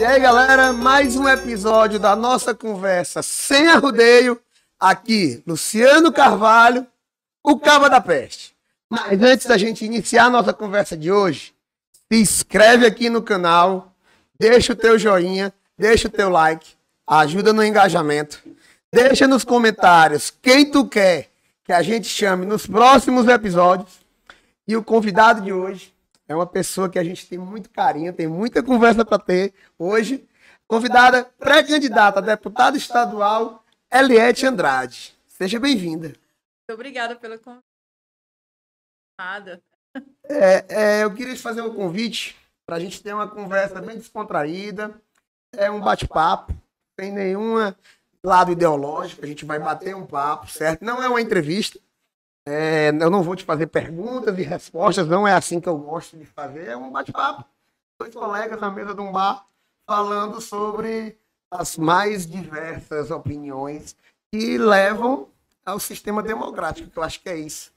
E aí, galera, mais um episódio da nossa conversa sem arrudeio, aqui, Luciano Carvalho, o Cava da Peste. Mas antes da gente iniciar a nossa conversa de hoje, se inscreve aqui no canal, deixa o teu joinha, deixa o teu like, ajuda no engajamento, deixa nos comentários quem tu quer que a gente chame nos próximos episódios. E o convidado de hoje é uma pessoa que a gente tem muito carinho, tem muita conversa para ter hoje. Convidada pré-candidata a deputada estadual, Eliette Andrade. Seja bem-vinda. Muito obrigada pelo convite. É, é, eu queria te fazer um convite para a gente ter uma conversa bem descontraída. É um bate-papo, sem nenhum lado ideológico. A gente vai bater um papo, certo? Não é uma entrevista. É, eu não vou te fazer perguntas e respostas, não é assim que eu gosto de fazer. É um bate-papo. Dois colegas na mesa de um bar falando sobre as mais diversas opiniões que levam ao sistema democrático, que eu acho que é isso.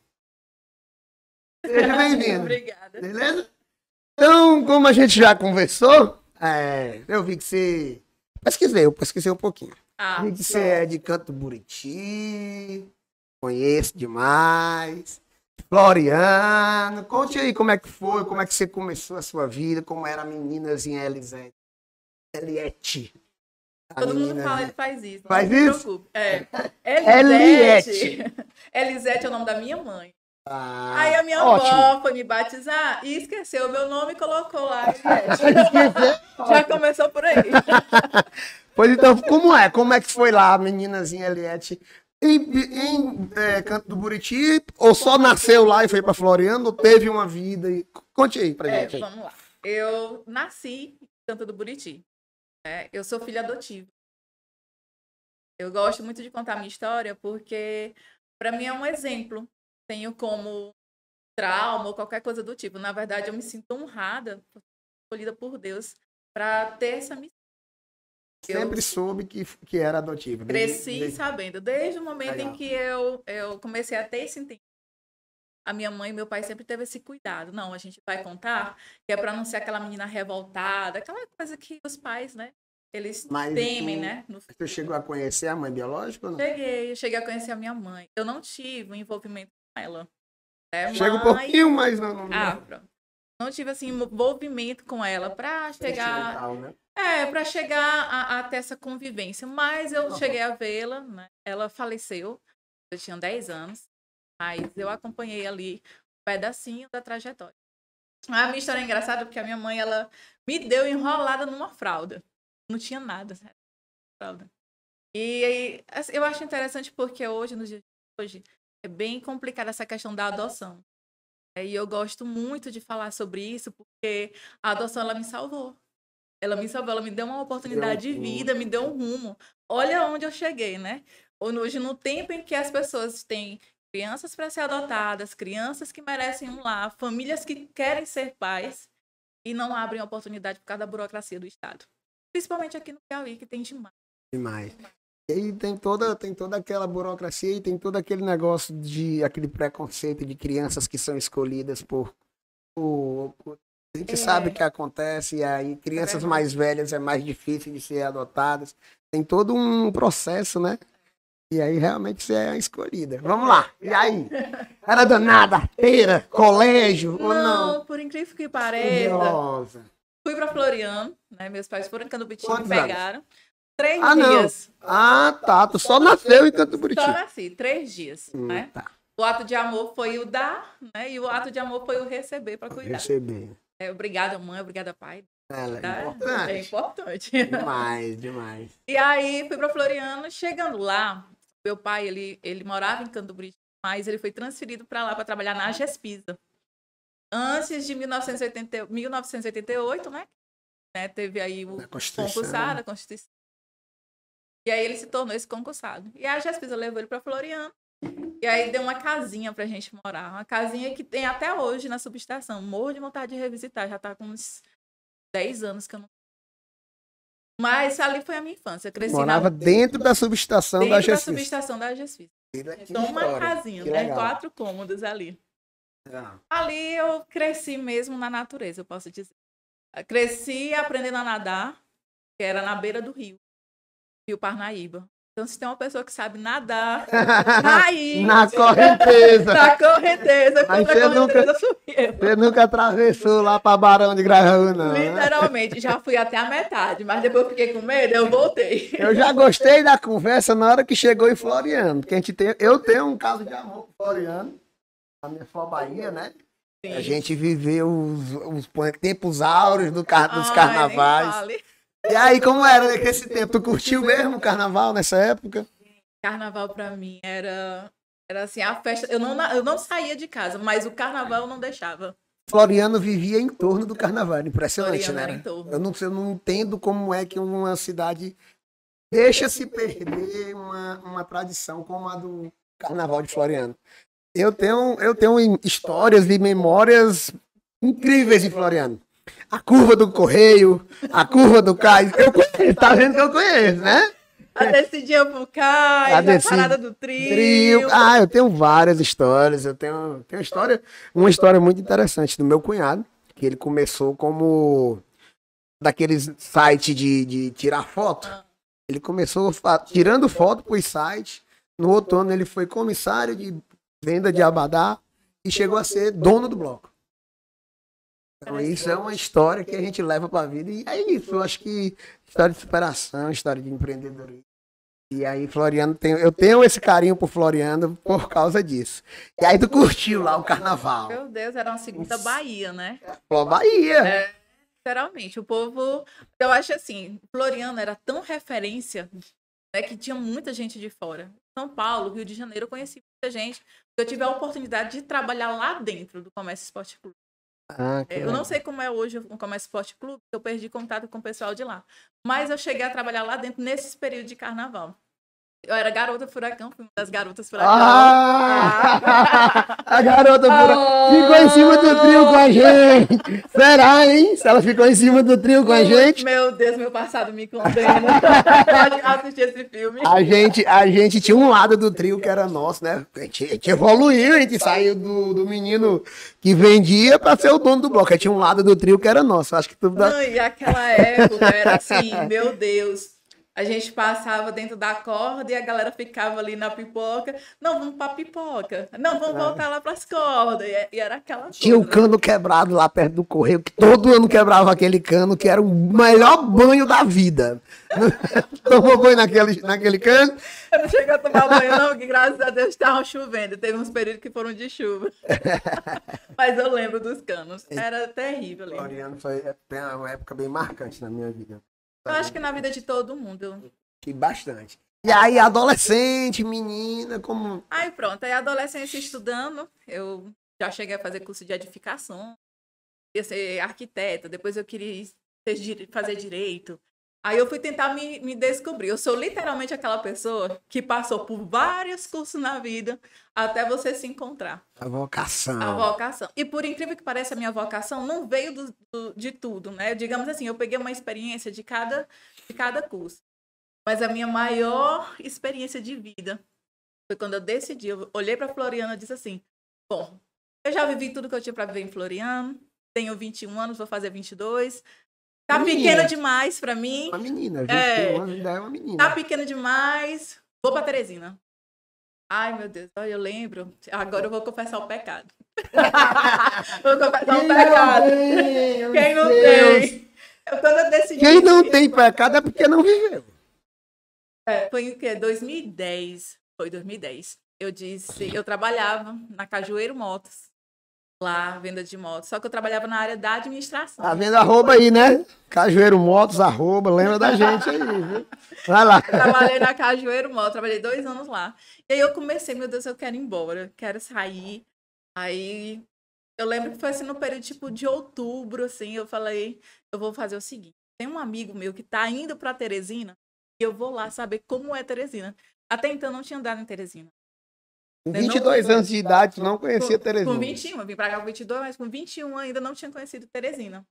Seja bem-vindo. Obrigada. Beleza? Então, como a gente já conversou, é, eu vi que você. Pesquisei, eu pesquisei um pouquinho. Ah, vi que você é de Canto Buriti. Conheço demais. Floriano, conte aí como é que foi, como é que você começou a sua vida, como era a meninazinha Elisete. Eliette. A Todo menina... mundo fala, e faz isso. Faz não isso? Não é. Elisete. Elisete é o nome da minha mãe. Ah, aí a minha ótimo. avó foi me batizar e esqueceu o meu nome e colocou lá. Já começou por aí. pois então, como é? Como é que foi lá a meninazinha Eliette em, em é, Canto do Buriti, ou só nasceu lá e foi para Floriano, ou teve uma vida? E... Conte aí pra é, gente. vamos lá. Eu nasci em Canto do Buriti. Né? Eu sou filha adotiva. Eu gosto muito de contar minha história porque, para mim, é um exemplo. Tenho como trauma ou qualquer coisa do tipo. Na verdade, eu me sinto honrada, escolhida por Deus, para ter essa missão sempre eu soube que, que era adotiva. Né? Cresci desde, sabendo. Desde o momento Legal. em que eu, eu comecei a ter esse entendimento, a minha mãe e meu pai sempre teve esse cuidado. Não, a gente vai contar, que é para não ser aquela menina revoltada, aquela coisa que os pais, né? Eles Mas temem, tu, né? No... Você chegou a conhecer a mãe biológica ou não? Cheguei, eu cheguei a conhecer a minha mãe. Eu não tive um envolvimento com ela. Né? Chega um pouquinho mais. Não, não, Ah, pronto não tive assim envolvimento com ela para chegar né? é para chegar a, a, ter essa convivência mas eu cheguei a vê-la né? ela faleceu eu tinha 10 anos mas eu acompanhei ali um pedacinho da trajetória a minha história é engraçada porque a minha mãe ela me deu enrolada numa fralda não tinha nada né? fralda e eu acho interessante porque hoje nos dias de hoje é bem complicada essa questão da adoção é, e eu gosto muito de falar sobre isso, porque a adoção ela me salvou. Ela me salvou, ela me deu uma oportunidade de vida, me deu um rumo. Olha onde eu cheguei, né? Hoje, no tempo em que as pessoas têm crianças para ser adotadas, crianças que merecem um lar, famílias que querem ser pais e não abrem oportunidade por causa da burocracia do Estado. Principalmente aqui no Piauí, que tem demais. Demais. E tem toda, tem toda aquela burocracia e tem todo aquele negócio de aquele preconceito de crianças que são escolhidas por. por, a gente é. sabe que acontece, e aí crianças é mais velhas é mais difícil de ser adotadas. Tem todo um processo, né? E aí realmente você é a escolhida. Vamos lá. E aí? Era danada, feira, colégio não, ou não? por incrível que pareça. Fui para Floriano, né? Meus pais foram em Candubitinho me pegaram. Anos? Três ah, dias. Não. Ah, tá. Tu só nasceu em Canto Buriti. Só nasci, três dias, hum, né? Tá. O ato de amor foi o dar, né? E o ato de amor foi o receber para cuidar. Receber. É, obrigada, mãe, obrigada, pai. Ela é tá? importante. É importante. Demais, demais. E aí fui para Floriano, chegando lá, meu pai, ele, ele morava em Canto Buriti, mas ele foi transferido para lá para trabalhar na Gespisa. Antes de 1980, 1988, né? né? Teve aí o concursado, a Constituição, e aí ele se tornou esse concursado. E a Jespisa levou ele para Floriano. E aí deu uma casinha pra gente morar. Uma casinha que tem até hoje na subestação. Morro de vontade de revisitar. Já tá com uns 10 anos que eu não. Mas ali foi a minha infância. Eu cresci Morava na... dentro da subestação dentro da Dentro da subestação da GESFIS. Então, uma história. casinha, né? Quatro cômodos ali. Ah. Ali eu cresci mesmo na natureza, eu posso dizer. cresci aprendendo a nadar, que era na beira do rio. Rio Parnaíba. Então, se tem uma pessoa que sabe nadar, aí. Na correnteza. Na correnteza. Aí você nunca, você nunca atravessou lá para Barão de Grajaú, não. Né? Literalmente, já fui até a metade, mas depois fiquei com medo, eu voltei. Eu já gostei da conversa na hora que chegou em Floriano. que a gente tem, eu tenho um caso de amor com Floriano, a minha flor Bahia, né? Sim. A gente viveu os, os tempos áureos do, dos Ai, carnavais. E aí, como era nesse tempo? Tu curtiu mesmo o carnaval nessa época? Carnaval pra mim era. Era assim, a festa. Eu não, eu não saía de casa, mas o carnaval eu não deixava. Floriano vivia em torno do carnaval. Impressionante, Floriano né? Eu não, eu não entendo como é que uma cidade deixa-se perder uma, uma tradição como a do carnaval de Floriano. Eu tenho, eu tenho histórias e memórias incríveis de Floriano a curva do correio, a curva do cais. Eu conheço, tá vendo que eu conheço, né? A descidinha pro cais, a, a parada do trio. trio. Ah, eu tenho várias histórias. Eu tenho, tenho história, uma história muito interessante do meu cunhado, que ele começou como daqueles site de, de tirar foto. Ele começou tirando foto por site. No outro ano ele foi comissário de venda de abadá e chegou a ser dono do bloco. Então, então, isso é, é uma história que a gente leva para a vida. E é isso, eu acho que história de superação, história de empreendedorismo. E aí, Floriano, tem, eu tenho esse carinho por Floriano por causa disso. E aí, tu curtiu lá o carnaval. Meu Deus, era uma segunda Bahia, né? Flor Bahia. É, literalmente, o povo. Eu acho assim, Floriano era tão referência né, que tinha muita gente de fora. São Paulo, Rio de Janeiro, eu conheci muita gente. Eu tive a oportunidade de trabalhar lá dentro do Comércio Esporte Clube. Ah, é, eu não sei como é hoje o Comércio Forte Clube, eu perdi contato com o pessoal de lá. Mas ah. eu cheguei a trabalhar lá dentro nesse período de carnaval. Eu era garota furacão, fui uma das garotas furacão. Ah! ah! a garota furacão ah! ficou em cima do trio com a gente. Será, hein? Se ela ficou em cima do trio com a gente. Meu Deus, meu passado me condena. Pode assistir esse filme. A gente, a gente tinha um lado do trio que era nosso, né? A gente, a gente evoluiu, a gente saiu do, do menino que vendia para ser o dono do bloco. gente tinha um lado do trio que era nosso. Acho que tudo. dá... e aquela época era assim, meu Deus a gente passava dentro da corda e a galera ficava ali na pipoca. Não, vamos pra pipoca. Não, vamos voltar lá pras cordas. E, é, era aquela Tinha o né? cano quebrado lá perto do correio, que todo ano quebrava aquele cano, que era o melhor banho da vida. Tomou banho naquele, naquele cano? Eu não cheguei a tomar banho, não, que graças a Deus estavam chovendo. Teve uns períodos que foram de chuva. Mas eu lembro dos canos. É. Era terrível. Floriano foi uma época bem marcante na minha vida. Eu acho que na vida de todo mundo. E bastante. E aí, adolescente, menina, como. Aí pronto, aí adolescente estudando, eu já cheguei a fazer curso de edificação, ia ser arquiteta, depois eu queria fazer direito. Aí eu fui tentar me, me descobrir. Eu sou literalmente aquela pessoa que passou por vários cursos na vida até você se encontrar. A vocação. A vocação. E por incrível que pareça, a minha vocação não veio do, do, de tudo, né? Digamos assim, eu peguei uma experiência de cada, de cada curso. Mas a minha maior experiência de vida foi quando eu decidi, eu olhei para Floriana e disse assim: "Bom, eu já vivi tudo que eu tinha para viver em Floriano. Tenho 21 anos, vou fazer 22. Tá pequena demais pra mim. Uma menina, 21 é... anos ainda é uma menina. Tá pequena demais. Vou pra Teresina. Ai, meu Deus, eu lembro. Agora eu vou confessar o pecado. vou confessar o pecado. Deus, Quem não Deus. tem? Eu, quando eu decidi Quem não isso, tem pecado é porque não viveu. É, foi o quê? 2010. Foi 2010. Eu disse, eu trabalhava na Cajueiro Motos lá, venda de motos. Só que eu trabalhava na área da administração. Tá vendo arroba aí, né? Cajueiro Motos, arroba, lembra da gente aí, viu? Vai lá. Eu trabalhei na Cajueiro Motos, trabalhei dois anos lá. E aí eu comecei, meu Deus, eu quero ir embora, quero sair. Aí eu lembro que foi assim no período tipo de outubro, assim, eu falei, eu vou fazer o seguinte. Tem um amigo meu que tá indo para Teresina e eu vou lá saber como é Teresina. Até então não tinha andado em Teresina. Com 22 né, não, anos de tá? idade, não conhecia com, Teresina. Com 21, eu vim pra cá com 22, mas com 21 ainda não tinha conhecido Teresina.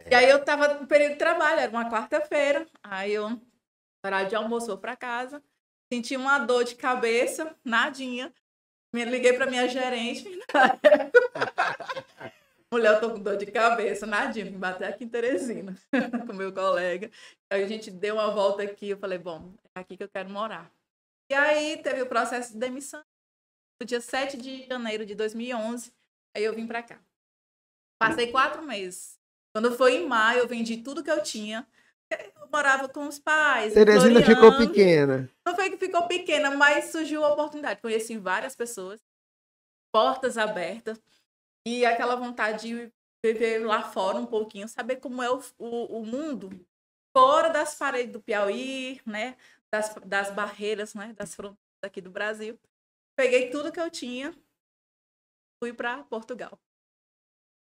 É. E aí eu tava no período de trabalho, era uma quarta-feira, aí eu, horário de almoço, vou pra casa, senti uma dor de cabeça, nadinha, me liguei pra minha gerente, mulher, eu tô com dor de cabeça, nadinha, me bater aqui em Teresina, com meu colega. Aí a gente deu uma volta aqui, eu falei, bom, é aqui que eu quero morar. E aí teve o processo de demissão, no dia 7 de janeiro de 2011, aí eu vim para cá. Passei quatro meses. Quando foi em maio, eu vendi tudo que eu tinha. Eu morava com os pais. Teresina ficou pequena. Não foi que ficou pequena, mas surgiu a oportunidade. Conheci várias pessoas, portas abertas, e aquela vontade de viver lá fora um pouquinho, saber como é o, o, o mundo fora das paredes do Piauí, né? Das, das barreiras, né? Das fronteiras aqui do Brasil. Peguei tudo que eu tinha, fui para Portugal.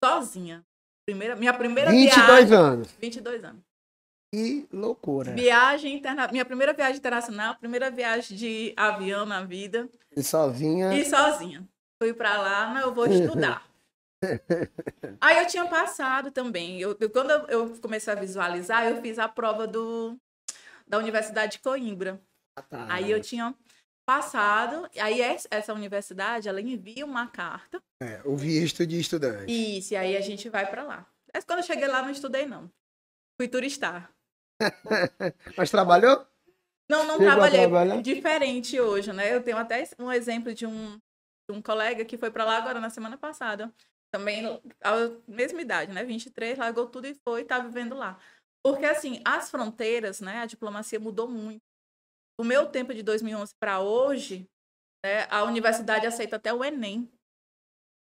Sozinha. Primeira, minha primeira 22 viagem. anos. 22 anos. Que loucura. Viagem interna... Minha primeira viagem internacional, primeira viagem de avião na vida. E sozinha? E sozinha. Fui para lá, mas eu vou estudar. Aí eu tinha passado também. Eu, eu, quando eu comecei a visualizar, eu fiz a prova do, da Universidade de Coimbra. Ah, tá. Aí eu tinha Passado, aí essa universidade, ela envia uma carta. É, o visto de estudante. Isso, e aí a gente vai para lá. Mas quando eu cheguei lá, não estudei, não. Fui turistar. Mas trabalhou? Não, não Chegou trabalhei. Diferente hoje, né? Eu tenho até um exemplo de um, de um colega que foi para lá agora na semana passada. Também, a mesma idade, né? 23, largou tudo e foi, tá vivendo lá. Porque, assim, as fronteiras, né? A diplomacia mudou muito do meu tempo de 2011 para hoje, né, a universidade aceita até o Enem.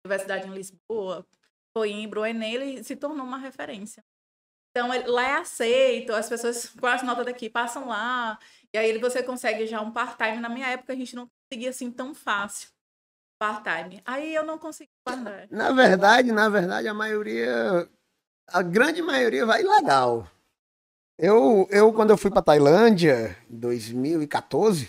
universidade em Lisboa, Coimbra, o Enem, ele se tornou uma referência. Então, ele, lá é aceito, as pessoas com as notas daqui passam lá, e aí você consegue já um part-time. Na minha época, a gente não conseguia assim tão fácil part-time. Aí eu não consegui part Na verdade, na verdade, a maioria, a grande maioria vai legal. Eu, eu quando eu fui para Tailândia, em 2014,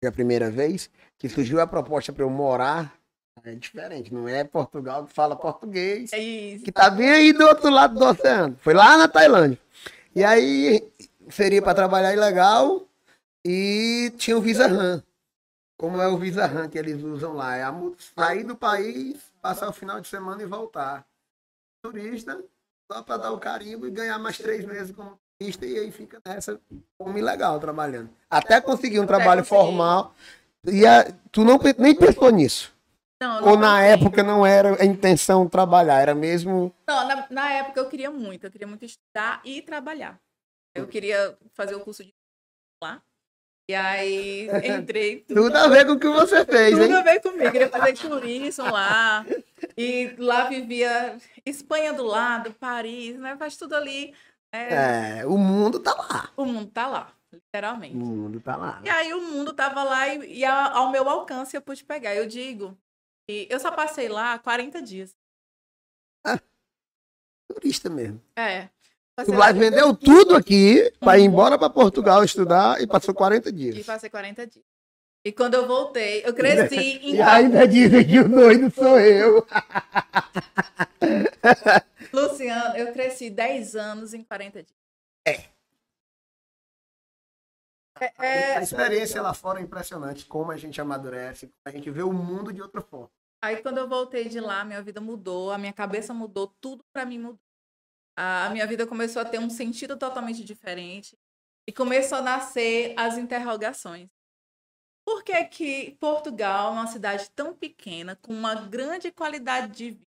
foi a primeira vez, que surgiu a proposta para eu morar. É diferente, não é Portugal que fala português, é que tá bem aí do outro lado do oceano. Foi lá na Tailândia. E aí seria para trabalhar ilegal e tinha o Visa RAM. Como é o Visa RAM que eles usam lá? É a sair do país, passar o final de semana e voltar. Turista, só para dar o carimbo e ganhar mais três meses como artista e aí fica nessa como ilegal trabalhando. Até conseguir um trabalho formal. E a, tu não, nem pensou nisso. Não, Ou na época não era a intenção trabalhar, era mesmo. Não, na, na, época eu queria muito, eu queria muito estudar e trabalhar. Eu queria fazer o curso de lá. E aí entrei. Tudo, tudo a ver com o que você fez, tudo hein? Tudo a ver comigo. queria fazer turismo lá. E lá vivia Espanha do lado, Paris, né? Faz tudo ali é... é, o mundo tá lá. O mundo tá lá, literalmente. O mundo tá lá. Né? E aí o mundo tava lá e, e a, ao meu alcance eu pude pegar. Eu digo que eu só passei lá 40 dias. Ah, turista mesmo. É. tu lá, vendeu tudo aqui para ir embora para Portugal estudar e passou 40 dias. E passei 40 dias. E quando eu voltei, eu cresci em. E ainda dizem que o doido sou eu. Luciano, eu cresci 10 anos em 40 dias. É. é. É, a experiência é... lá fora é impressionante, como a gente amadurece, como a gente vê o mundo de outra forma. Aí quando eu voltei de lá, minha vida mudou, a minha cabeça mudou, tudo para mim mudou. A minha vida começou a ter um sentido totalmente diferente e começou a nascer as interrogações. Por que, que Portugal é uma cidade tão pequena, com uma grande qualidade de vida?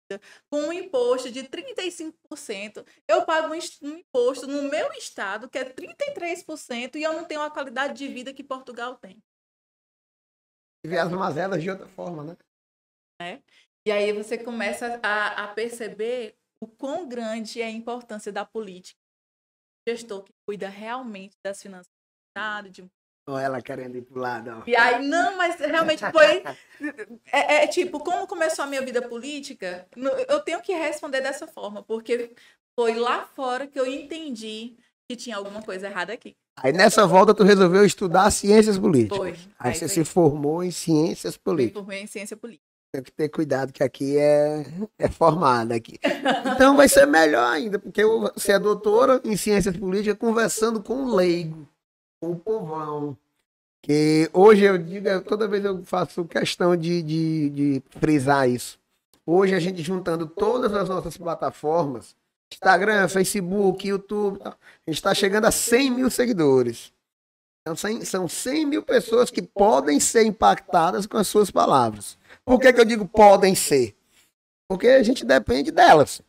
com um imposto de 35%, eu pago um imposto no meu estado que é 33% e eu não tenho a qualidade de vida que Portugal tem. E vê as mazelas de outra forma, né? É. E aí você começa a, a perceber o quão grande é a importância da política. O gestor que cuida realmente das finanças do estado, de um ou ela querendo ir pro lado. Ó. E aí, não, mas realmente foi. É, é, é tipo, como começou a minha vida política, eu tenho que responder dessa forma, porque foi lá fora que eu entendi que tinha alguma coisa errada aqui. Aí nessa volta tu resolveu estudar ciências políticas. Foi. Aí, aí você foi. se formou em ciências políticas. Me formei em ciência política. Tem que ter cuidado que aqui é, é formada aqui. Então vai ser melhor ainda, porque você é doutora em ciências políticas conversando com um leigo o povão. Que hoje eu digo, toda vez eu faço questão de, de, de frisar isso. Hoje a gente juntando todas as nossas plataformas, Instagram, Facebook, YouTube, tá? a gente está chegando a 100 mil seguidores. Então, 100, são 100 mil pessoas que podem ser impactadas com as suas palavras. Por que, que eu digo podem ser? Porque a gente depende delas.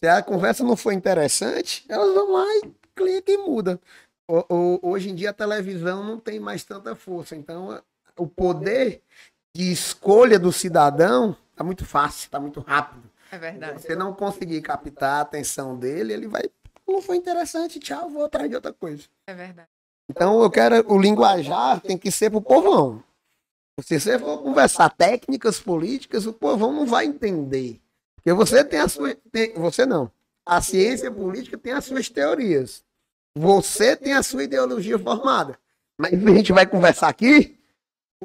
Se a conversa não for interessante, elas vão lá e clica e muda hoje em dia a televisão não tem mais tanta força. Então, o poder de escolha do cidadão está muito fácil, está muito rápido. É verdade. Se você não conseguir captar a atenção dele, ele vai. Não foi interessante, tchau, vou atrás de outra coisa. É verdade. Então, eu quero. O linguajar tem que ser pro povão. Se você for conversar técnicas políticas, o povão não vai entender. Porque você tem a sua. Tem, você não. A ciência política tem as suas teorias. Você tem a sua ideologia formada. Mas a gente vai conversar aqui?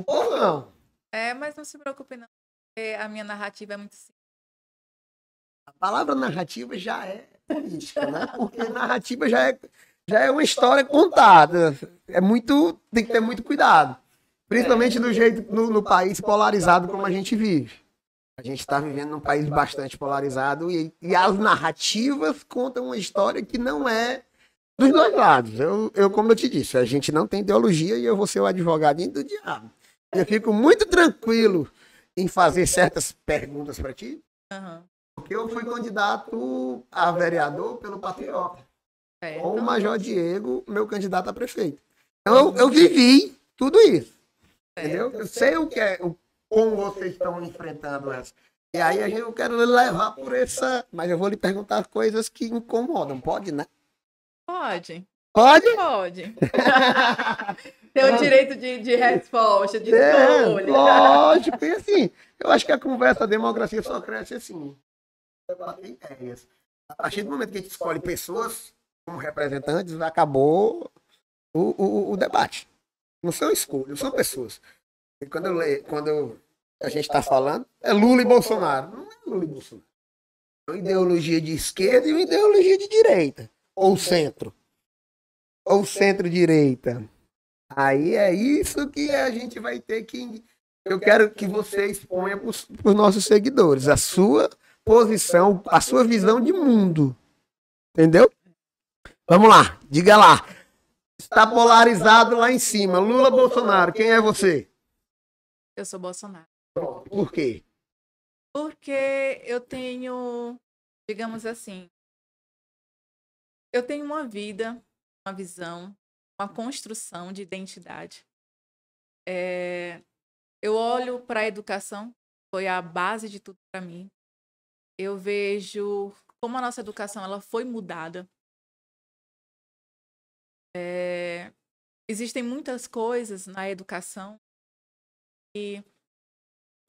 Ou não? É, mas não se preocupe, não. Porque a minha narrativa é muito simples. A palavra narrativa já é política, né? Porque narrativa já é, já é uma história contada. É muito. Tem que ter muito cuidado. Principalmente do jeito no, no país polarizado como a gente vive. A gente está vivendo num país bastante polarizado e, e as narrativas contam uma história que não é dos dois lados. Eu, eu, como eu te disse, a gente não tem ideologia e eu vou ser o advogadinho do diabo. Eu fico muito tranquilo em fazer certas perguntas para ti, uhum. porque eu fui candidato a vereador pelo Patriota. É, com o Major Diego, meu candidato a prefeito. Então, eu vivi tudo isso. É, entendeu? Eu sei o que é, o, como vocês estão enfrentando essa. E aí, a gente, eu quero levar por essa. Mas eu vou lhe perguntar coisas que incomodam, pode, né? Pode. Pode? Pode. Tem o direito de, de resposta, de é, escolha. Lógico, e assim, eu acho que a conversa, a democracia só cresce assim. ideias. A partir do momento que a gente escolhe pessoas como representantes, acabou o, o, o debate. Não são escolhas, são pessoas. E quando, eu leio, quando a gente está falando, é Lula e Bolsonaro. Não é Lula e Bolsonaro. É uma ideologia de esquerda e uma ideologia de direita ou centro. Ou centro-direita. Aí é isso que a gente vai ter que. Eu quero que você exponha para os nossos seguidores a sua posição, a sua visão de mundo. Entendeu? Vamos lá, diga lá. Está polarizado lá em cima. Lula Bolsonaro, quem é você? Eu sou Bolsonaro. Por quê? Porque eu tenho, digamos assim, eu tenho uma vida, uma visão, uma construção de identidade. É, eu olho para a educação, foi a base de tudo para mim. Eu vejo como a nossa educação ela foi mudada. É, existem muitas coisas na educação e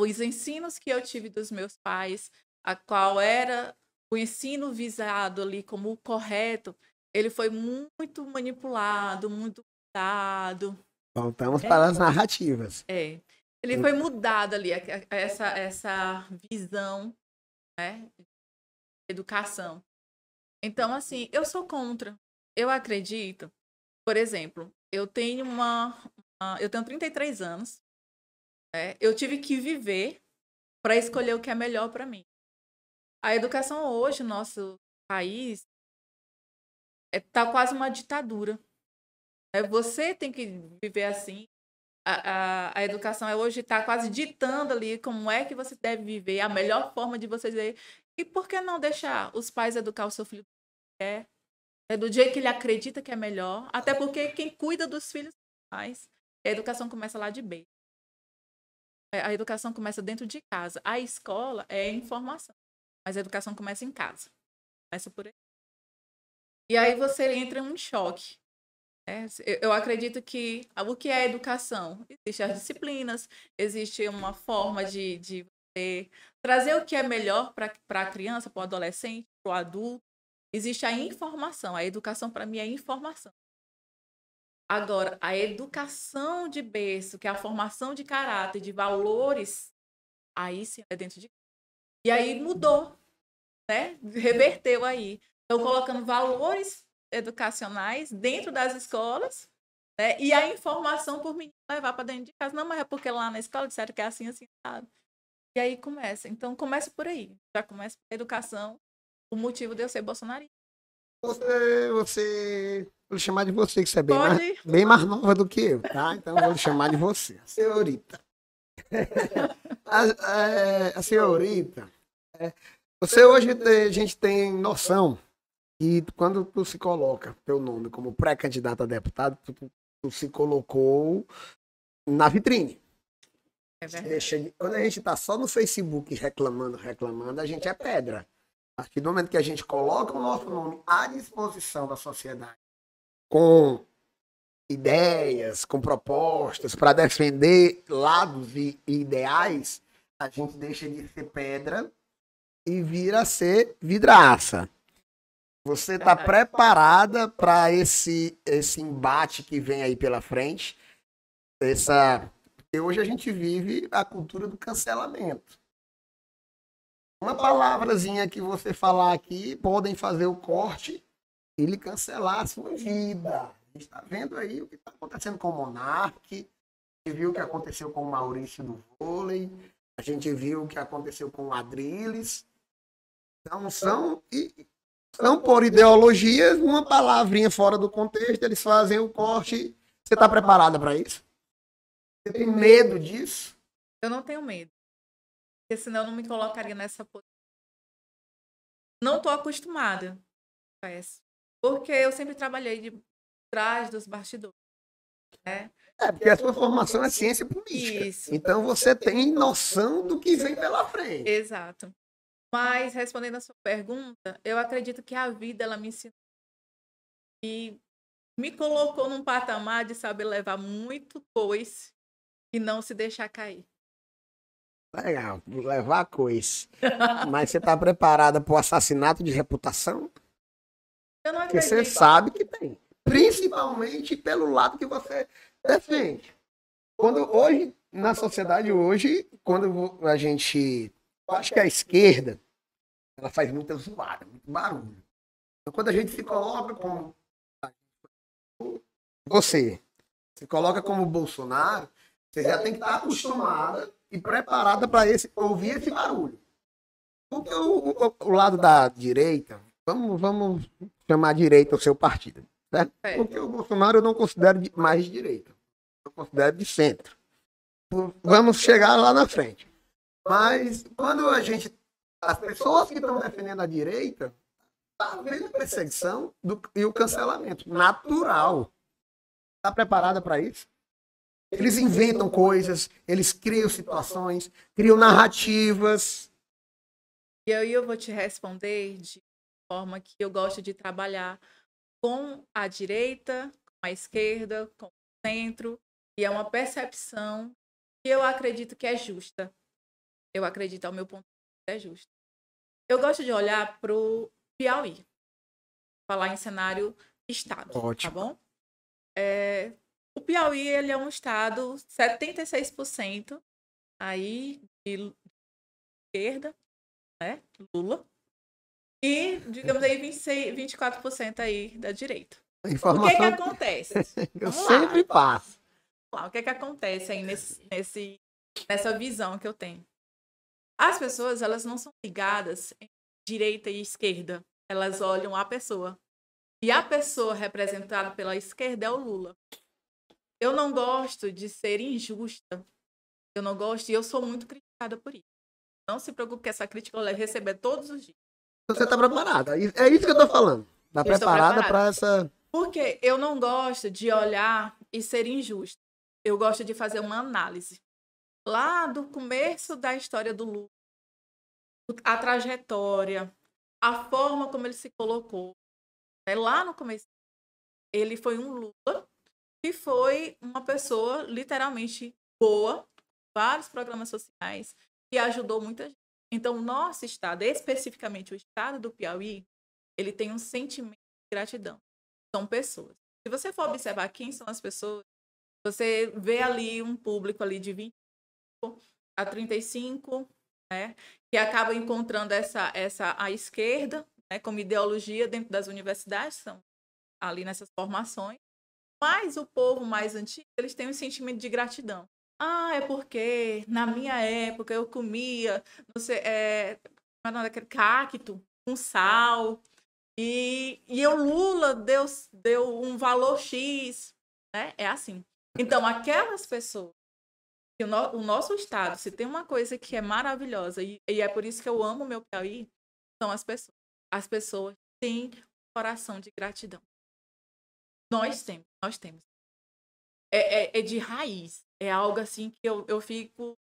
os ensinos que eu tive dos meus pais, a qual era o ensino visado ali como o correto, ele foi muito manipulado, muito mudado. Voltamos é. para as narrativas. É. Ele foi mudado ali, essa, essa visão né, de educação. Então, assim, eu sou contra. Eu acredito, por exemplo, eu tenho uma. uma eu tenho 33 anos. Né, eu tive que viver para escolher o que é melhor para mim. A educação hoje no nosso país está é, tá é quase uma ditadura. É, é você tem que viver assim. A, a, a educação é hoje está quase ditando ali como é que você deve viver, a melhor forma de você viver. E por que não deixar os pais educar o seu filho é, é do jeito que ele acredita que é melhor? Até porque quem cuida dos filhos pais a educação começa lá de bem. A educação começa dentro de casa. A escola é informação. Mas a educação começa em casa. Começa por aí. E aí você entra em um choque. Né? Eu acredito que o que é educação? Existem as disciplinas, existe uma forma de, de trazer o que é melhor para a criança, para o adolescente, para o adulto. Existe a informação. A educação, para mim, é informação. Agora, a educação de berço, que é a formação de caráter, de valores, aí sim é dentro de casa. E aí mudou, né? Reverteu aí. Então, colocando valores educacionais dentro das escolas, né? E a informação por menino levar para dentro de casa. Não, mas é porque lá na escola disseram que é assim, assim, sabe? E aí começa. Então, começa por aí. Já começa a educação, o motivo de eu ser bolsonarista. Você, você, vou chamar de você, que você é bem Pode. mais, bem mais nova do que eu, tá? Então, vou chamar de você, senhorita. a, a, a, senhorita, é, você hoje a gente tem noção que quando tu se coloca teu nome como pré-candidato a deputado, tu, tu, tu, se colocou na vitrine. É Quando a gente tá só no Facebook reclamando, reclamando, a gente é pedra. A partir do momento que a gente coloca o nosso nome à disposição da sociedade com ideias, com propostas, para defender lados e, ideais, a gente deixa de ser pedra e vira ser vidraça. Você está preparada para esse esse embate que vem aí pela frente? Essa hoje a gente vive a cultura do cancelamento. Uma palavrazinha que você falar aqui podem fazer o corte e lhe cancelar a sua vida. A gente está vendo aí o que está acontecendo com o Monarque, a gente viu o que aconteceu com o Maurício do vôlei, a gente viu o que aconteceu com o Adriles. Então são e são por ideologias, uma palavrinha fora do contexto, eles fazem o corte. Você está preparada para isso? Você tem medo disso? Eu não tenho medo. Porque senão eu não me colocaria nessa posição. Não estou acostumada, isso, Porque eu sempre trabalhei de trás dos bastidores. Né? É, porque então, a sua formação é ciência política. Isso. Então você tem noção do que vem pela frente. Exato. Mas respondendo a sua pergunta, eu acredito que a vida ela me ensinou e me colocou num patamar de saber levar muito coice e não se deixar cair. Legal, levar coice. Mas você está preparada para o assassinato de reputação? Eu não acredito. Porque você sabe que tem principalmente pelo lado que você defende. Quando hoje, na sociedade hoje, quando a gente. Acho que a esquerda ela faz muita zoada, muito barulho. Então, quando a gente se coloca como. Você se coloca como Bolsonaro, você já tem que estar acostumada e preparada para esse, ouvir esse barulho. Porque o, o, o lado da direita, vamos, vamos chamar a direita o seu partido. Né? É. Porque o Bolsonaro eu não considero mais de direita. Eu considero de centro. Vamos chegar lá na frente. Mas quando a gente. As pessoas que estão defendendo a direita tá vendo a perseguição do, e o cancelamento natural. Está preparada para isso? Eles inventam coisas, eles criam situações, criam narrativas. E aí eu vou te responder de forma que eu gosto de trabalhar com a direita, com a esquerda, com o centro, e é uma percepção que eu acredito que é justa. Eu acredito, ao meu ponto de vista, é justa. Eu gosto de olhar para o Piauí, falar em cenário estado, tá Ótimo. tá bom? É, o Piauí ele é um estado 76% aí de esquerda, né? Lula, e, digamos aí, 26, 24% aí da direita. Informação... O que é que acontece? Eu Vamos sempre lá. passo. Vamos lá, o que é que acontece aí nesse, nesse, nessa visão que eu tenho? As pessoas, elas não são ligadas em direita e esquerda. Elas olham a pessoa. E a pessoa representada pela esquerda é o Lula. Eu não gosto de ser injusta. Eu não gosto e eu sou muito criticada por isso. Não se preocupe que essa crítica eu recebo todos os dias. Então você tá preparada. É isso que eu tô falando. Tá preparada para essa. Porque eu não gosto de olhar e ser injusta. Eu gosto de fazer uma análise. Lá do começo da história do Lula, a trajetória, a forma como ele se colocou. Né? Lá no começo, ele foi um Lula que foi uma pessoa literalmente boa, vários programas sociais, que ajudou muita gente. Então, o nosso estado, especificamente o estado do Piauí, ele tem um sentimento de gratidão. São pessoas. Se você for observar quem são as pessoas, você vê ali um público ali de 25 a 35, né, que acaba encontrando essa essa a esquerda, né, como ideologia dentro das universidades, são ali nessas formações. Mas o povo mais antigo, eles têm um sentimento de gratidão. Ah, é porque na minha época eu comia, não sei, é, é aquele cacto com sal. E, e o Lula deu, deu um valor X, né? É assim. Então, aquelas pessoas que o, no, o nosso estado, se tem uma coisa que é maravilhosa, e, e é por isso que eu amo o meu Piauí, são as pessoas. As pessoas têm um coração de gratidão. Nós temos, nós temos. É, é, é de raiz é algo assim que eu, eu fico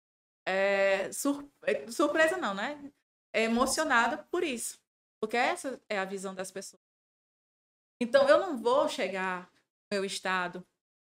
é, sur, eh, surpresa não, né? É emocionada por isso. Porque essa é a visão das pessoas. Então, eu não vou chegar no meu estado.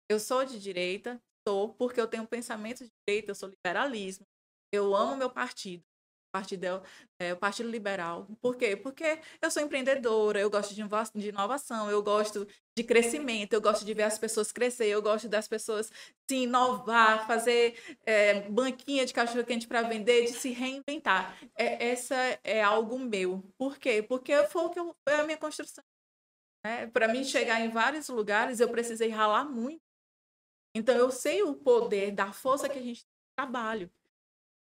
Eu sou de direita, sou, porque eu tenho um pensamento de direita, eu sou liberalismo, eu amo meu partido. Partido, é, eh, o Partido Liberal. Por quê? Porque eu sou empreendedora, eu gosto de inovação, eu gosto de crescimento, eu gosto de ver as pessoas crescer, eu gosto das pessoas se inovar, fazer é, banquinha de cachorro quente para vender, de se reinventar. É, essa é algo meu. Por quê? Porque foi, o que eu, foi a minha construção. Né? Para mim chegar em vários lugares, eu precisei ralar muito. Então, eu sei o poder da força que a gente tem no trabalho.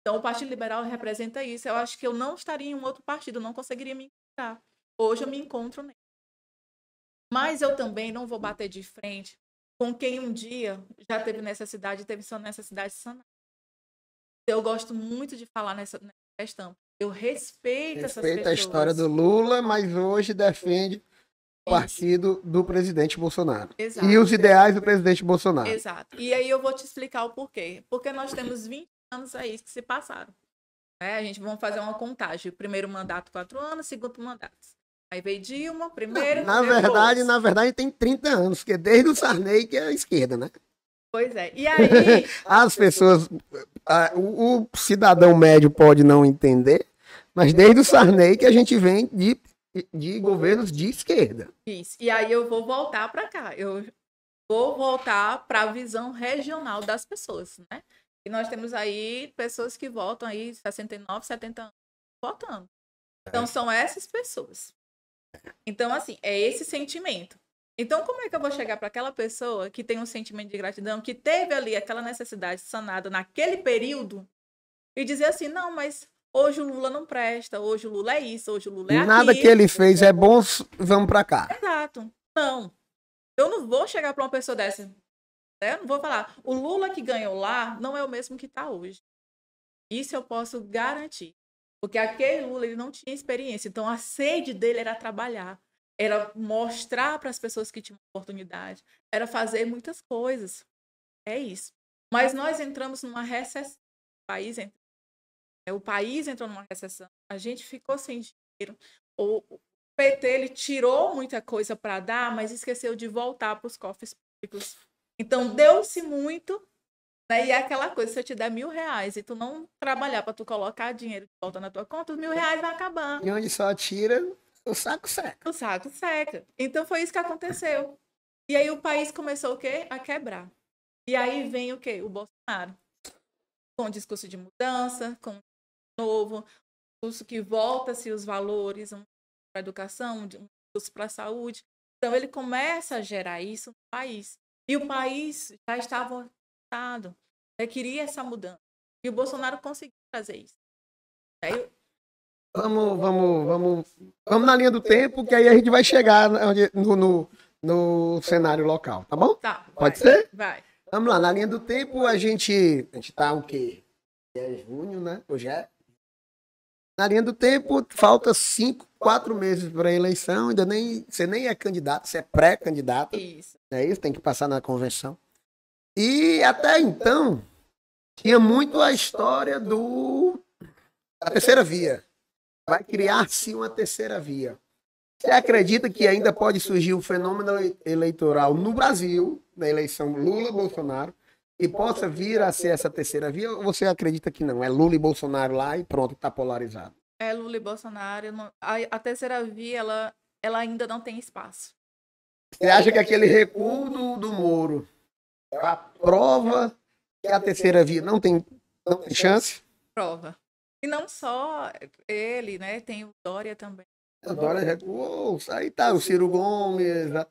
Então, o Partido Liberal representa isso. Eu acho que eu não estaria em um outro partido, não conseguiria me encontrar. Hoje eu me encontro nele. Mas eu também não vou bater de frente com quem um dia já teve necessidade, teve sua necessidade sanada. Eu gosto muito de falar nessa, nessa questão. Eu respeito, respeito essas a história do Lula, mas hoje defende o partido do presidente Bolsonaro. Exato. E os ideais do presidente Bolsonaro. Exato. E aí eu vou te explicar o porquê. Porque nós temos 20 anos aí é que se passaram. É, a gente vamos fazer uma contagem. Primeiro mandato, quatro anos, segundo mandato. Aí veio Dilma, primeiro. Na depois. verdade, na verdade, tem 30 anos, porque é desde o Sarney que é a esquerda, né? Pois é. E aí. As pessoas. A, o, o, cidadão médio pode não entender, mas desde o Sarney que a gente vem de, de governos de esquerda. Isso. E aí eu vou voltar para cá. Eu vou voltar para a visão regional das pessoas, né? E nós temos aí pessoas que votam aí 69, 70 anos votando. Então é. são essas pessoas. Então assim, é esse sentimento. Então como é que eu vou chegar para aquela pessoa que tem um sentimento de gratidão, que teve ali aquela necessidade sanada naquele período e dizer assim: "Não, mas hoje o Lula não presta, hoje o Lula é isso, hoje o Lula é aquilo". Nada que ele fez é bom, vamos para cá. Exato. Não. Eu não vou chegar para uma pessoa dessa né? Não vou falar. O Lula que ganhou lá não é o mesmo que está hoje. Isso eu posso garantir. Porque aquele Lula ele não tinha experiência. Então a sede dele era trabalhar, era mostrar para as pessoas que tinham oportunidade, era fazer muitas coisas. É isso. Mas nós entramos numa recessão. O país entrou, né, o país entrou numa recessão. A gente ficou sem dinheiro. O PT ele tirou muita coisa para dar, mas esqueceu de voltar para os cofres públicos. Então, deu-se muito. Né? E é aquela coisa, se eu te der mil reais e tu não trabalhar para tu colocar dinheiro de volta na tua conta, os mil é. reais vai acabando. E onde só tira, o saco seca. O saco seca. Então, foi isso que aconteceu. E aí o país começou o quê? A quebrar. E aí vem o quê? O Bolsonaro. Com o discurso de mudança, com o novo, um discurso que volta-se os valores, um para a educação, um discurso para a saúde. Então ele começa a gerar isso no país. E o país já estava orientado, Já né, queria essa mudança. E o Bolsonaro conseguiu trazer isso. Daí, Vamos, vamos, vamos, vamos na linha do tempo, que aí a gente vai chegar no, no, no cenário local, tá bom? Tá. Pode vai, ser? Vai. Vamos lá, na linha do tempo a gente. A gente tá o quê? É junho, né? Hoje é? na linha do tempo, falta cinco, quatro meses para a eleição, ainda nem você nem é candidato, você é pré-candidato. Isso. É isso, tem que passar na convenção. E até então tinha muito a história do a terceira via. Vai criar-se uma terceira via. Você acredita que ainda pode surgir um fenômeno eleitoral no Brasil, na eleição Lula-Bolsonaro, e possa vir a ser essa terceira via, ou você acredita que não? É Lula e Bolsonaro lá e pronto, está polarizado. É Lula e Bolsonaro. A, a, terceira via, ela, ela ainda não tem espaço. Você acha que aquele recuo do, do Moro a prova que a terceira via não tem, não tem chance? Prova. E não só ele, né? Tem o Dória também. O Dória recuou. Aí tá o Ciro Gomes, a,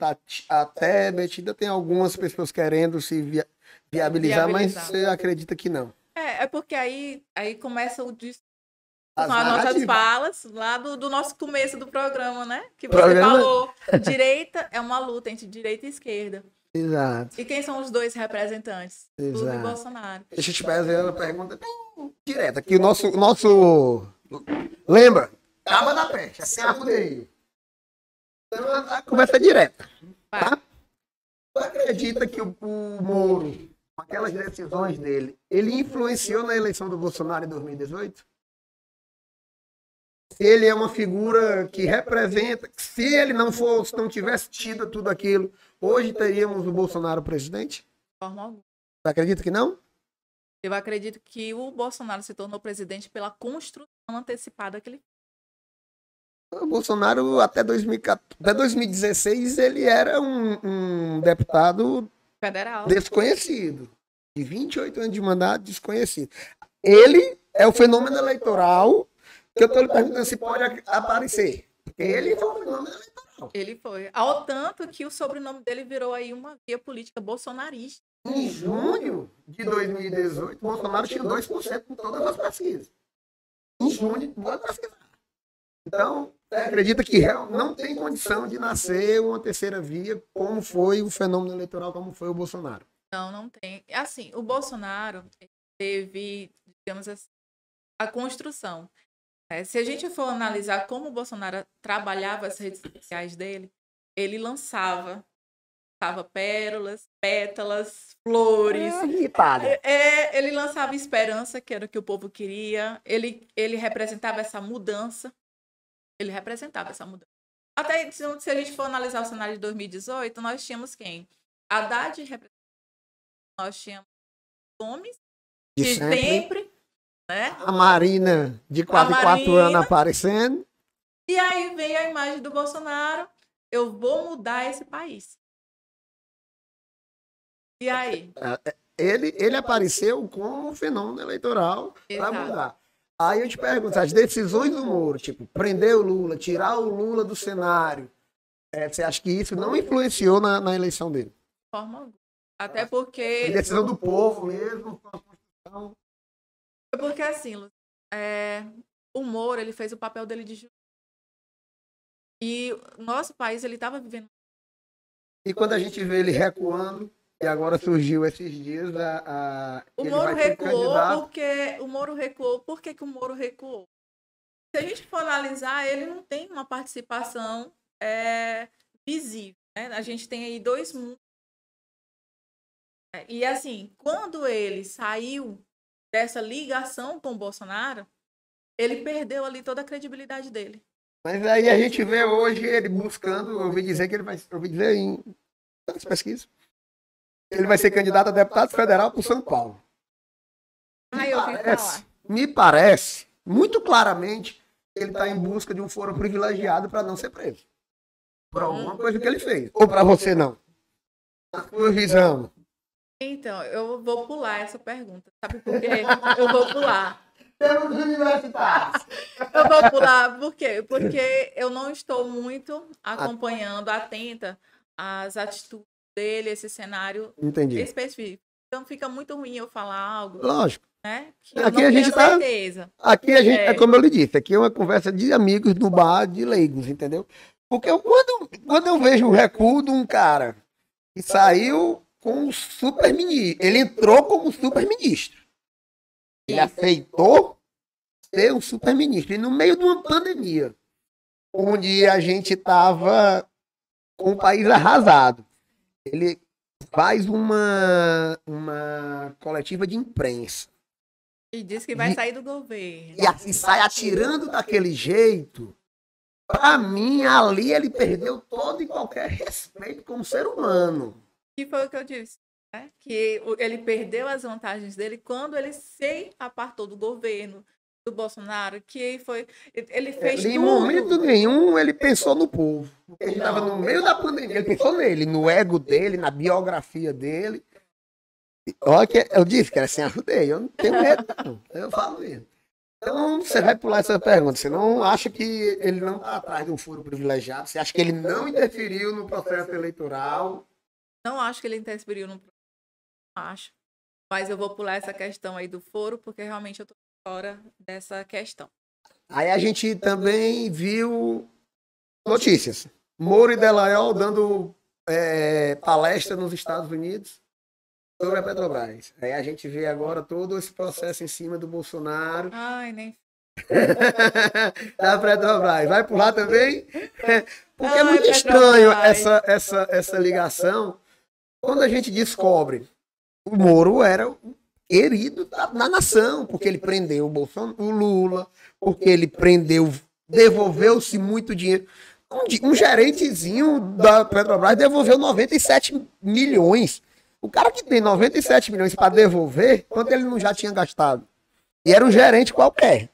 a Tebet, ainda tem algumas pessoas querendo se via viabilizar, viabilizar. mas você acredita que não. É, é porque aí, aí começa o disco as com as nossas falas lá do, do, nosso começo do programa, né? Que você programa... falou. Direita é uma luta entre direita e esquerda. Exato. E quem são os dois representantes? Exato. Lula e Bolsonaro. Deixa eu te fazer uma pergunta direta. Que o nosso. nosso... Lembra? Caba da peste, assim a poderio. Então a é direta. Tá? Tu acredita que o, o Moro aquelas decisões dele, ele influenciou na eleição do Bolsonaro em 2018? Ele é uma figura que representa. Se ele não fosse, não tivesse tido tudo aquilo, hoje teríamos o Bolsonaro presidente? Forma Acredita que não? Eu acredito que o Bolsonaro se tornou presidente pela construção antecipada que ele o Bolsonaro até, até 2016 ele era um, um deputado Federal. Desconhecido. De 28 anos de mandato, desconhecido. Ele é o fenômeno eleitoral que eu estou lhe perguntando se pode aparecer. Ele foi o fenômeno eleitoral. Ele foi. Ao tanto que o sobrenome dele virou aí uma via política bolsonarista. Em junho de 2018, Bolsonaro tinha 2% em todas as pesquisas. Em junho, boa pesquisar. Então, acredita que não tem condição de nascer uma terceira via como foi o fenômeno eleitoral, como foi o Bolsonaro? Não, não tem. Assim, o Bolsonaro teve, digamos assim, a construção. É, se a gente for analisar como o Bolsonaro trabalhava as redes sociais dele, ele lançava lançava pérolas, pétalas, flores. Ah, é, é, ele lançava esperança, que era o que o povo queria. Ele, ele representava essa mudança ele representava essa mudança. Até se a gente for analisar o cenário de 2018, nós tínhamos quem? Haddad representava. Nós tínhamos Gomes, de, sempre. sempre né? A Marina, de quase quatro anos aparecendo. E aí vem a imagem do Bolsonaro. Eu vou mudar esse país. E aí? É, é, é, ele, ele apareceu como fenômeno eleitoral para mudar. Aí eu te pergunto, as decisões do Moro, tipo, prender o Lula, tirar o Lula do cenário, é, você acha que isso não influenciou na, na eleição dele? Forma alguma. Até porque. A decisão do povo mesmo, é Porque assim, é, o Moro, ele fez o papel dele de juiz. E o nosso país, ele estava vivendo. E quando a gente vê ele recuando, e agora surgiu esses dias a. a o Moro recuou porque. O Moro recuou. Por que, que o Moro recuou? Se a gente for analisar, ele não tem uma participação é, visível. Né? A gente tem aí dois mundos. É, e assim, quando ele saiu dessa ligação com o Bolsonaro, ele perdeu ali toda a credibilidade dele. Mas aí a gente vê hoje ele buscando, eu ouvi dizer que ele vai, eu ouvi dizer em tantas pesquisas, ele vai ser candidato a deputado federal por São Paulo. Me ah, parece, me parece muito claramente, ele está em busca de um foro privilegiado para não ser preso. Por alguma hum. coisa que ele fez. Ou para você não. Na sua visão. Então, eu vou pular essa pergunta. Sabe por quê? Eu vou pular. Temos universitários. eu vou pular, por quê? Porque eu não estou muito acompanhando, atenta às atitudes dele, esse cenário Entendi. específico. Então fica muito ruim eu falar algo. Lógico. Né? É, aqui a gente tá, certeza. Aqui a gente, é. é. como eu lhe disse, aqui é uma conversa de amigos do bar de leigos, entendeu? Porque eu, quando, quando eu vejo um recuo de um cara que saiu o super ministro, ele entrou como super ministro. Ele aceitou ser um super ministro. E no meio de uma pandemia, onde a gente estava com o país arrasado, ele faz uma, uma coletiva de imprensa. E diz que vai e, sair do governo. E, e sai atirando daquele jeito. Para mim, ali ele perdeu todo e qualquer respeito como ser humano. E foi o que eu disse. Né? Que ele perdeu as vantagens dele quando ele se apartou do governo, do Bolsonaro, que foi. Ele é, fez. em momento nenhum ele pensou no povo. Ele estava no meio da pandemia, ele pensou nele, no ego dele, na biografia dele. Olha que eu disse que era sem assim, ajudei, eu não tenho medo, não. Eu falo isso. Então você vai pular essa pergunta. Você não acha que ele não está atrás de um furo privilegiado? Você acha que ele não interferiu no processo eleitoral? Não acho que ele interferiu no processo. Não acho. Mas eu vou pular essa questão aí do foro, porque realmente eu estou fora dessa questão. Aí a gente também viu notícias. Moro e Delayol dando é, palestra nos Estados Unidos sobre a Petrobras. Aí a gente vê agora todo esse processo em cima do Bolsonaro. Ai, nem. da Petrobras. Vai por lá também? Porque é muito estranho essa, essa, essa ligação. Quando a gente descobre o Moro era querido da, na nação, porque ele prendeu o, Bolsonaro, o Lula, porque ele prendeu, devolveu-se muito dinheiro. Um, um gerentezinho da Petrobras devolveu 97 milhões. O cara que tem 97 milhões para devolver, quanto ele não já tinha gastado? E era um gerente qualquer.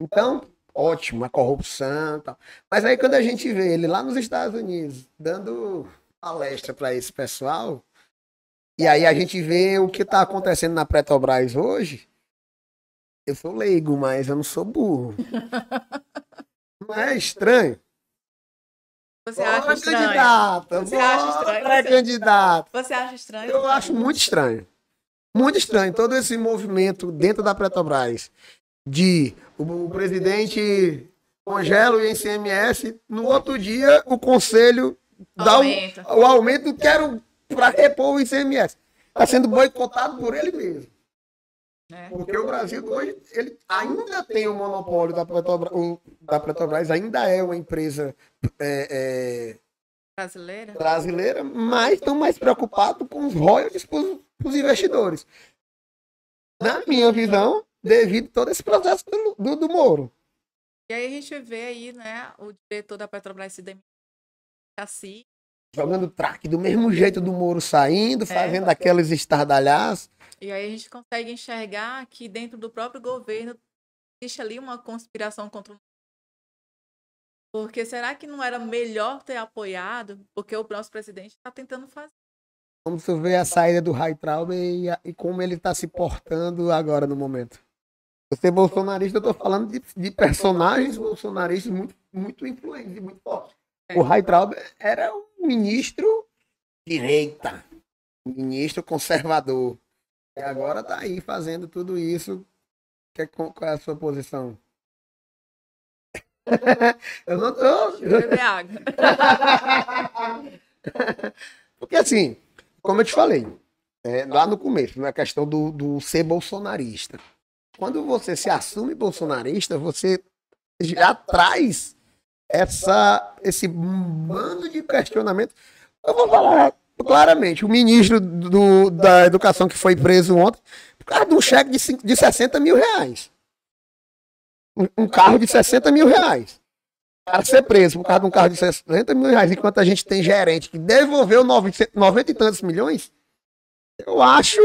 Então, ótimo, a corrupção tal. Mas aí quando a gente vê ele lá nos Estados Unidos dando palestra para esse pessoal, e aí a gente vê o que está acontecendo na Petrobras hoje. Eu sou leigo, mas eu não sou burro. Não é estranho? Você acha acha estranho? Candidata, você acha estranho? Você... Candidato. Você acha estranho? Eu acho muito estranho. Muito estranho todo esse movimento dentro da Petrobras de o presidente congela o ICMS, no outro dia o conselho dá aumento. O, o aumento que era o para repor o ICMS. Está sendo boicotado por ele mesmo. É. Porque o Brasil hoje ele ainda tem o monopólio da Petrobras, da Petrobras ainda é uma empresa é, é, brasileira. brasileira, mas estão mais preocupados com os royalties para os investidores. Na minha visão, devido a todo esse processo do, do, do Moro. E aí a gente vê aí, né, o diretor da Petrobras se demitir, assim, jogando track do mesmo jeito do Moro saindo, é, fazendo é, tá aqueles estardalhaços. E aí a gente consegue enxergar que dentro do próprio governo existe ali uma conspiração contra o porque será que não era melhor ter apoiado? Porque o nosso presidente está tentando fazer. Vamos ver a saída do Raitraub e, e como ele está se portando agora no momento. Você bolsonarista, eu estou falando de, de personagens bolsonaristas muito, muito influentes e muito fortes. O Raitraub é. era um ministro direita, um ministro conservador. E agora está aí fazendo tudo isso. Que, é qual é a sua posição? eu não tô. Beber água. Porque assim, como eu te falei, é, lá no começo, na questão do, do ser bolsonarista. Quando você se assume bolsonarista, você já traz essa, esse bando de questionamentos. Eu vou falar claramente, o ministro do, da Educação que foi preso ontem, por causa de um cheque de, de 60 mil reais. Um, um carro de 60 mil reais. Para ser preso por causa de um carro de 60 mil reais, enquanto a gente tem gerente que devolveu 90, 90 e tantos milhões, eu acho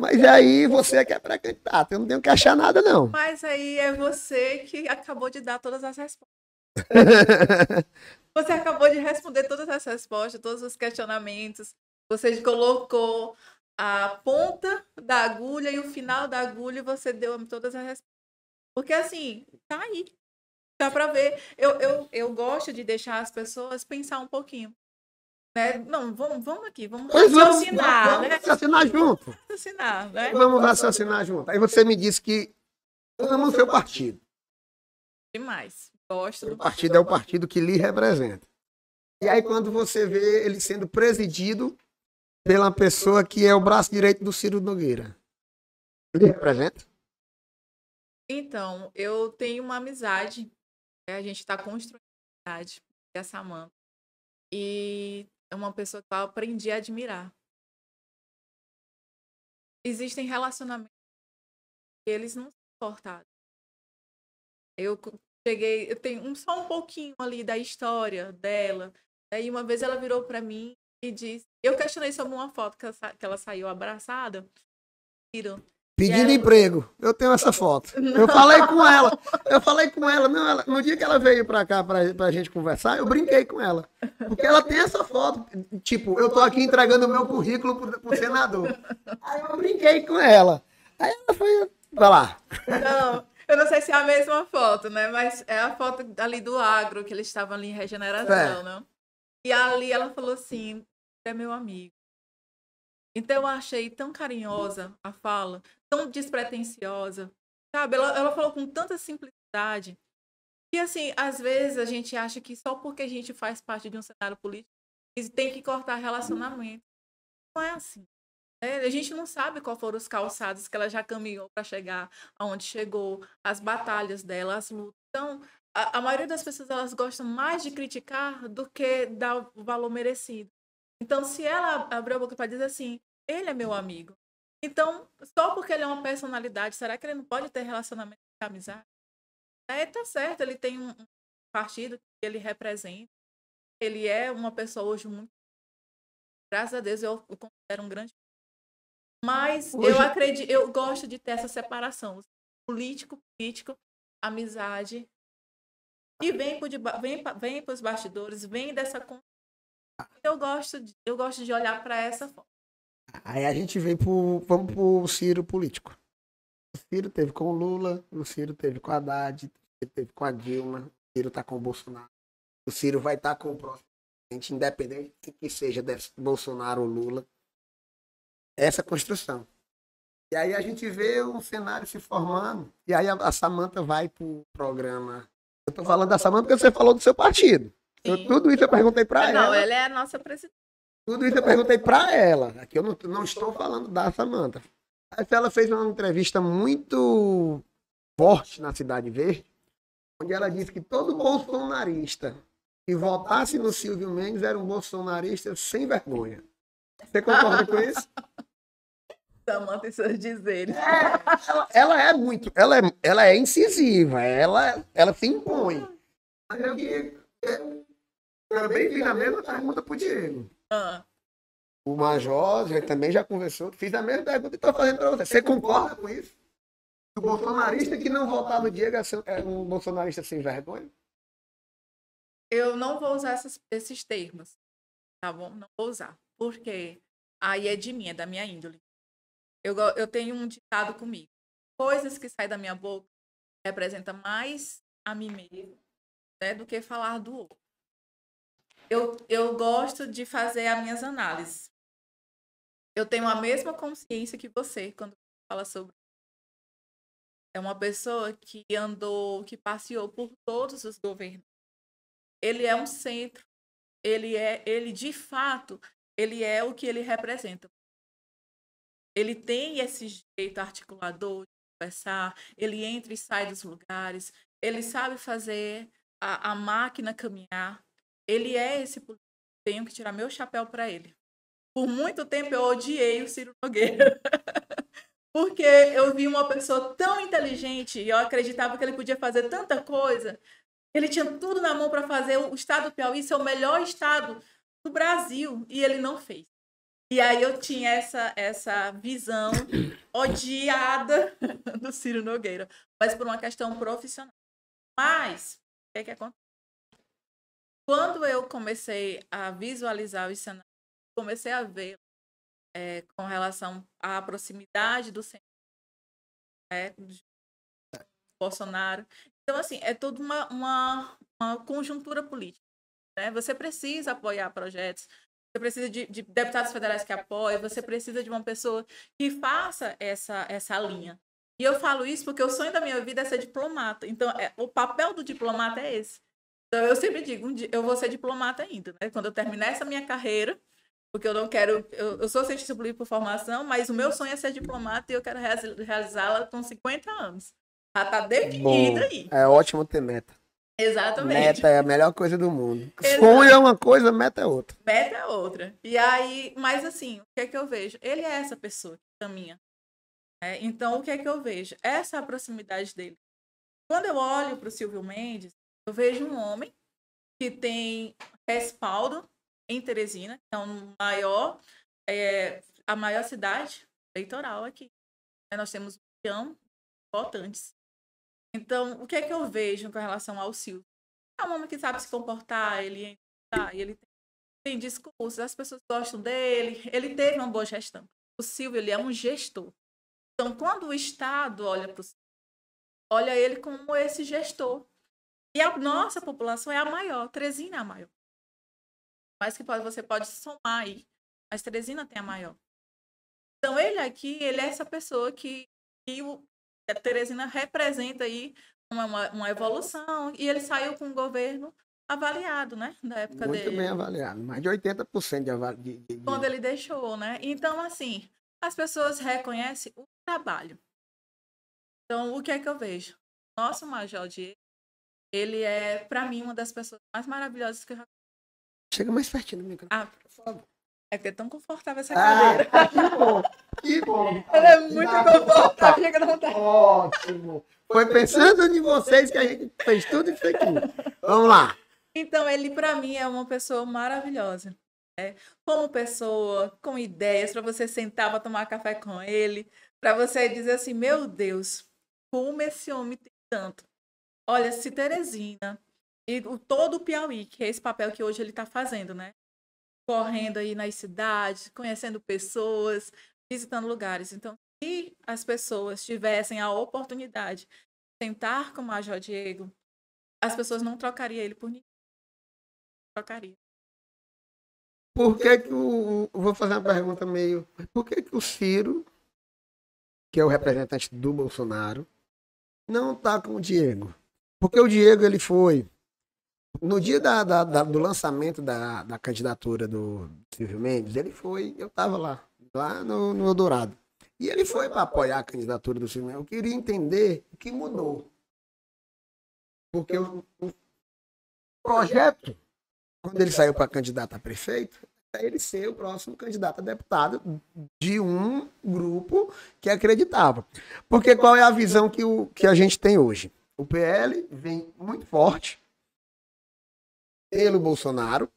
mas é aí você é que é pra acreditar, eu não tenho que achar nada, não. Mas aí é você que acabou de dar todas as respostas. Você acabou de responder todas as respostas, todos os questionamentos. Você colocou a ponta da agulha e o final da agulha e você deu todas as respostas. Porque assim, tá aí. Dá para ver. Eu, eu, eu gosto de deixar as pessoas pensar um pouquinho. Né? Não, vamos, vamos aqui, vamos raciocinar. Vamos, né? raciocinar junto. Vamos raciocinar, né? Vamos raciocinar junto. Aí você me disse que ama o seu partido. Demais gosta. O partido é o partido que lhe representa. E aí quando você vê ele sendo presidido pela pessoa que é o braço direito do Ciro Nogueira, lhe representa? Então, eu tenho uma amizade. Né, a gente está construindo uma amizade, com é a Samanta. E é uma pessoa que eu aprendi a admirar. Existem relacionamentos que eles não são suportados. Eu cheguei, eu tenho um, só um pouquinho ali da história dela. Aí né, uma vez ela virou para mim e disse, eu questionei sobre uma foto que ela, sa... que ela saiu abraçada. Viram. Pedindo ela... emprego. Eu tenho essa foto. Não. Eu falei com ela. Eu falei com ela. Não, ela... No dia que ela veio pra cá pra, pra gente conversar, eu brinquei com ela. Porque ela tem essa foto. Tipo, eu tô aqui entregando o meu currículo pro, pro senador. Aí eu brinquei com ela. Aí ela foi. Vai lá. Não, eu não sei se é a mesma foto, né? Mas é a foto ali do agro, que eles estavam ali em regeneração, é. né? E ali ela falou assim: é meu amigo. Então eu achei tão carinhosa a fala, tão despretensiosa. Sabe? Ela, ela falou com tanta simplicidade. E assim, às vezes a gente acha que só porque a gente faz parte de um cenário político, tem que cortar relacionamento. Não é assim. É, a gente não sabe qual foram os calçados que ela já caminhou para chegar aonde chegou, as batalhas dela, as lutas. Então, a, a, maioria das pessoas elas gostam mais de criticar do que dar o valor merecido. Então, se ela abrir a boca para dizer assim, ele é meu amigo. Então, só porque ele é uma personalidade, será que ele não pode ter relacionamento de amizade? É, tá certo, ele tem um partido que ele representa. Ele é uma pessoa hoje muito. Graças a Deus, eu o considero um grande mas Hoje... eu acredito, eu gosto de ter essa separação. Político, político, amizade. E vem deba... vem, vem para os bastidores, vem dessa eu gosto de, eu gosto de olhar para essa forma. Aí a gente vem pro vamos pro Ciro político. O Ciro teve com o Lula, o Ciro teve com a Haddad, ele teve com a Dilma, o Ciro tá com o Bolsonaro. O Ciro vai estar tá com o próximo presidente, independente se que seja Bolsonaro ou Lula essa construção. E aí a gente vê um cenário se formando, e aí a, a Samanta vai para o programa. Eu estou falando da Samanta porque você falou do seu partido. Eu, tudo isso eu perguntei para ela. Não, ela é a nossa presidente. Tudo isso eu perguntei para ela. Aqui eu não, não estou falando da Samanta. Ela fez uma entrevista muito forte na Cidade Verde, onde ela disse que todo bolsonarista que votasse no Silvio Mendes era um bolsonarista sem vergonha. Você concorda com isso? Samanta e seus dizeres. É, ela, ela, é muito, ela é, ela é incisiva, ela, ela se impõe. eu também fiz a mesma pergunta pro Diego. Ah. O Major também já conversou, fiz a mesma pergunta que estou fazendo para você. Você concorda com isso? O bolsonarista que não votar no Diego é, é um bolsonarista sem vergonha? Eu não vou usar esses termos, tá bom? Não vou usar, porque aí é de mim, é da minha índole. Eu, eu tenho um ditado comigo. Coisas que saem da minha boca representam mais a mim mesmo né, do que falar do outro. Eu, eu gosto de fazer as minhas análises. Eu tenho a mesma consciência que você quando fala sobre. É uma pessoa que andou, que passeou por todos os governos. Ele é um centro. Ele é, ele de fato, ele é o que ele representa. Ele tem esse jeito articulador de conversar, ele entra e sai dos lugares, ele sabe fazer a, a máquina caminhar. Ele é esse político. Tenho que tirar meu chapéu para ele. Por muito tempo eu odiei o Ciro Nogueira. porque eu vi uma pessoa tão inteligente e eu acreditava que ele podia fazer tanta coisa. Ele tinha tudo na mão para fazer o estado do Piauí ser o melhor estado do Brasil e ele não fez. E aí eu tinha essa, essa visão odiada do Ciro Nogueira, mas por uma questão profissional. Mas, o que, é que acontece? Quando eu comecei a visualizar os cenários, comecei a ver é, com relação à proximidade do centro, né, Bolsonaro. Então, assim, é toda uma, uma, uma conjuntura política. Né? Você precisa apoiar projetos, você precisa de, de deputados federais que apoiem, você precisa de uma pessoa que faça essa, essa linha. E eu falo isso porque o sonho da minha vida é ser diplomata. Então, é, o papel do diplomata é esse. Então, eu sempre digo, um dia eu vou ser diplomata ainda, né? Quando eu terminar essa minha carreira, porque eu não quero... Eu, eu sou cientista político por formação, mas o meu sonho é ser diplomata e eu quero realizá-la com 50 anos. Ela tá definida aí. É ótimo ter meta. Exatamente. Meta é a melhor coisa do mundo. Exato. Sonho é uma coisa, meta é outra. Meta é outra. E aí, mas assim, o que é que eu vejo? Ele é essa pessoa que caminha. É, então, o que é que eu vejo? Essa é proximidade dele. Quando eu olho para o Silvio Mendes, eu vejo um homem que tem respaldo em Teresina, que é, um maior, é a maior cidade eleitoral aqui. nós temos um milhão de votantes. Então, o que é que eu vejo com relação ao Silvio? É um homem que sabe se comportar, ele, ele tem, tem discursos, as pessoas gostam dele, ele teve uma boa gestão. O Silvio, ele é um gestor. Então, quando o Estado olha para o Silvio, olha ele como esse gestor. E a nossa população é a maior, Trezina é a maior. Mas que pode, você pode somar aí, mas Trezina tem a maior. Então, ele aqui, ele é essa pessoa que, que a Teresina representa aí uma, uma, evolução. E ele saiu com o um governo avaliado, né? Da época Muito dele. Muito bem avaliado, mais de 80% de, aval... de, de, de... Quando ele deixou, né? Então, assim, as pessoas reconhecem o trabalho. Então, o que é que eu vejo? Nosso Major Diego, ele é, para mim, uma das pessoas mais maravilhosas que eu já Chega mais pertinho do microfone. Ah, por favor. É porque é tão confortável essa ah, cadeira. Ah, que bom, que bom. Ela é muito tá confortável, fica vontade. Ótimo. Foi pensando em vocês que a gente fez tudo isso aqui. Vamos lá. Então, ele, para mim, é uma pessoa maravilhosa. Né? Como pessoa, com ideias, para você sentar para tomar café com ele, para você dizer assim: meu Deus, como esse homem tem tanto. Olha, se Teresina e o, todo o Piauí, que é esse papel que hoje ele está fazendo, né? correndo aí nas cidades, conhecendo pessoas, visitando lugares. Então, se as pessoas tivessem a oportunidade de tentar com o Major Diego, as pessoas não trocariam ele por ninguém. Trocaria. Por que que o... Vou fazer uma pergunta meio... Por que que o Ciro, que é o representante do Bolsonaro, não tá com o Diego? Porque o Diego, ele foi no dia da, da, da, do lançamento da, da candidatura do Silvio Mendes, ele foi, eu estava lá, lá no, no Eldorado. E ele foi para apoiar a candidatura do Silvio Mendes. Eu queria entender o que mudou. Porque o, o projeto, quando ele saiu para candidato a prefeito, é ele ser o próximo candidato a deputado de um grupo que acreditava. Porque qual é a visão que, o, que a gente tem hoje? O PL vem muito forte pelo Bolsonaro.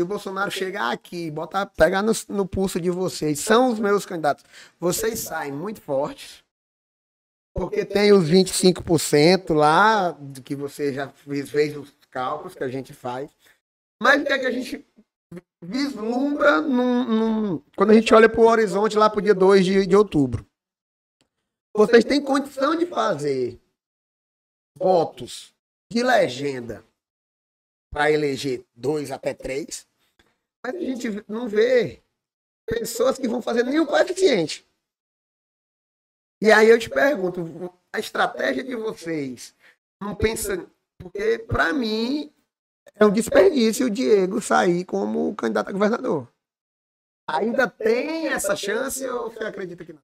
Se o Bolsonaro chegar aqui, botar, pegar no, no pulso de vocês, são os meus candidatos. Vocês saem muito fortes, porque tem os 25% lá, que você já fez, fez os cálculos que a gente faz. Mas o que é que a gente vislumbra num, num, quando a gente olha para o horizonte lá para o dia 2 de, de outubro? Vocês têm condição de fazer votos de legenda para eleger dois até três, mas a gente não vê pessoas que vão fazer nenhum coeficiente. E aí eu te pergunto, a estratégia de vocês não pensa. Porque, para mim, é um desperdício o Diego sair como candidato a governador. Ainda tem essa chance ou você acredita que não?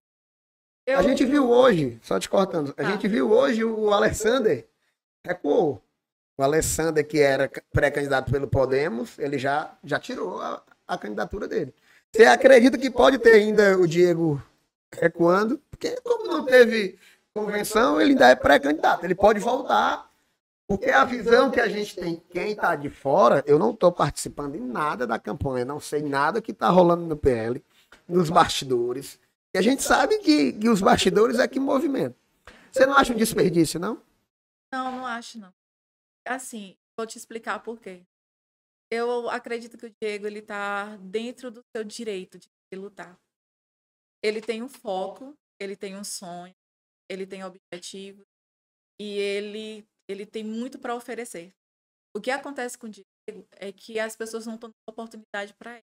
Eu... A gente viu hoje, só te cortando, a ah. gente viu hoje o Alexander recuou. O Alessandro, que era pré-candidato pelo Podemos, ele já, já tirou a, a candidatura dele. Você acredita que pode ter ainda o Diego recuando? Porque como não teve convenção, ele ainda é pré-candidato. Ele pode voltar, porque a visão que a gente tem, quem está de fora, eu não estou participando em nada da campanha, não sei nada que está rolando no PL, nos bastidores. E a gente sabe que, que os bastidores é que movimento. Você não acha um desperdício, não? Não, não acho, não assim, vou te explicar por quê. Eu acredito que o Diego ele tá dentro do seu direito de lutar. Ele tem um foco, ele tem um sonho, ele tem um objetivos e ele ele tem muito para oferecer. O que acontece com o Diego é que as pessoas não estão dando oportunidade para ele.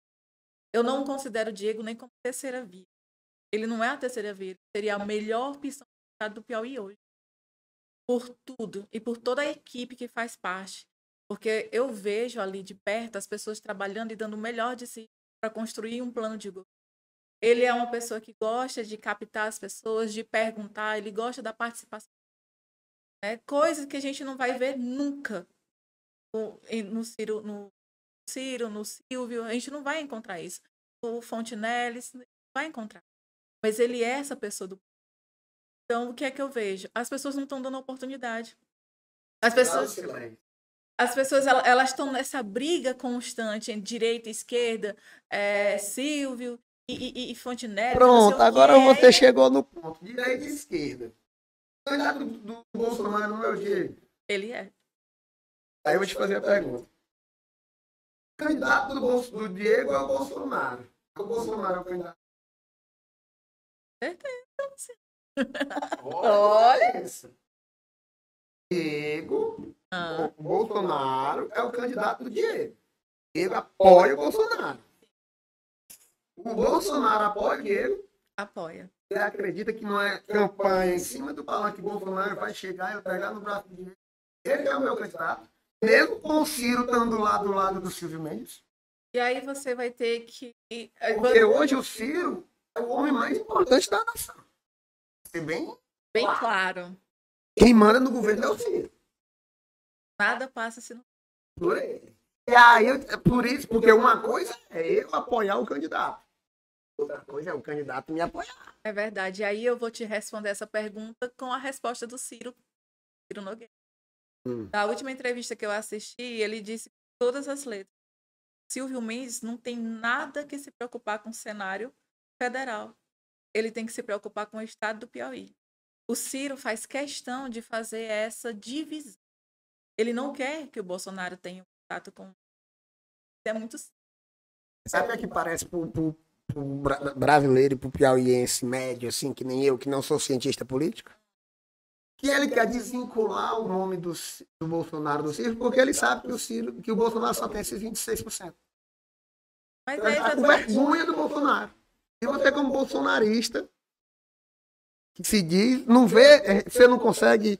Eu não considero o Diego nem como terceira via. Ele não é a terceira via, ele seria a melhor opção do Piauí hoje por tudo e por toda a equipe que faz parte. Porque eu vejo ali de perto as pessoas trabalhando e dando o melhor de si para construir um plano de governo. Ele é uma pessoa que gosta de captar as pessoas, de perguntar, ele gosta da participação. É Coisas que a gente não vai ver nunca no, no, Ciro, no Ciro, no Silvio, a gente não vai encontrar isso. O Fontinelles vai encontrar. Mas ele é essa pessoa do então, o que é que eu vejo? As pessoas não estão dando oportunidade. As pessoas. As pessoas elas estão nessa briga constante entre direita e esquerda, é, Silvio e, e, e Fontenelle. Pronto, agora é. você chegou no ponto. Direita e esquerda. O candidato é do, do Bolsonaro não é o Diego? Ele é. Aí eu vou te fazer a pergunta. O candidato do, do Diego é o Bolsonaro. É o Bolsonaro é o candidato. Certeza. Olha isso. Diego ah. Bolsonaro é o candidato do Diego. Diego apoia o Bolsonaro. O Bolsonaro apoia o Diego. Apoia. Você acredita que não é campanha em cima do palanque Bolsonaro vai chegar e eu pegar no braço do Diego? Ele é o meu candidato. Mesmo com o Ciro estando lá do lado do Silvio Mendes. E aí você vai ter que. Eh, Porque hoje o Ciro é o homem mais importante da nação ser bem. Bem claro. claro. Quem manda no governo é o filho. Nada passa se não. Por aí. E aí, é por isso, porque uma coisa é eu apoiar o candidato. Outra coisa é o candidato me apoiar. É verdade. E aí eu vou te responder essa pergunta com a resposta do Ciro, Ciro Nogueira. Hum. Na última entrevista que eu assisti, ele disse todas as letras. Silvio Mendes não tem nada que se preocupar com o cenário federal ele tem que se preocupar com o estado do Piauí. O Ciro faz questão de fazer essa divisão. Ele não quer que o Bolsonaro tenha contato com. É muito. Sabe o que parece pro, pro, pro brasileiro e pro piauiense médio, assim, que nem eu, que não sou cientista político? Que ele quer desvincular o nome do, do Bolsonaro do Ciro, porque ele sabe que o, Ciro, que o Bolsonaro só tem esses 26%. Mas é então, a tá vergonha do Bolsonaro. E tipo, você, como bolsonarista, que se diz, não vê, é, você não consegue.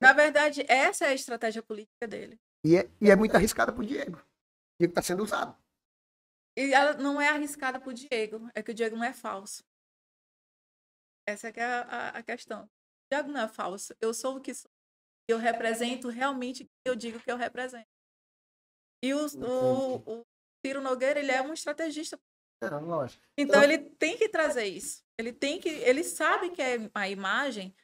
Na verdade, essa é a estratégia política dele. E é, e é muito arriscada para Diego. O Diego está sendo usado. E ela não é arriscada para o Diego, é que o Diego não é falso. Essa é, é a, a questão. O Diego não é falso. Eu sou o que sou. Eu represento realmente o que eu digo que eu represento. E o, o, o Ciro Nogueira, ele é um estrategista lógico. Então, ele tem que trazer isso. Ele tem que. Ele sabe que é a imagem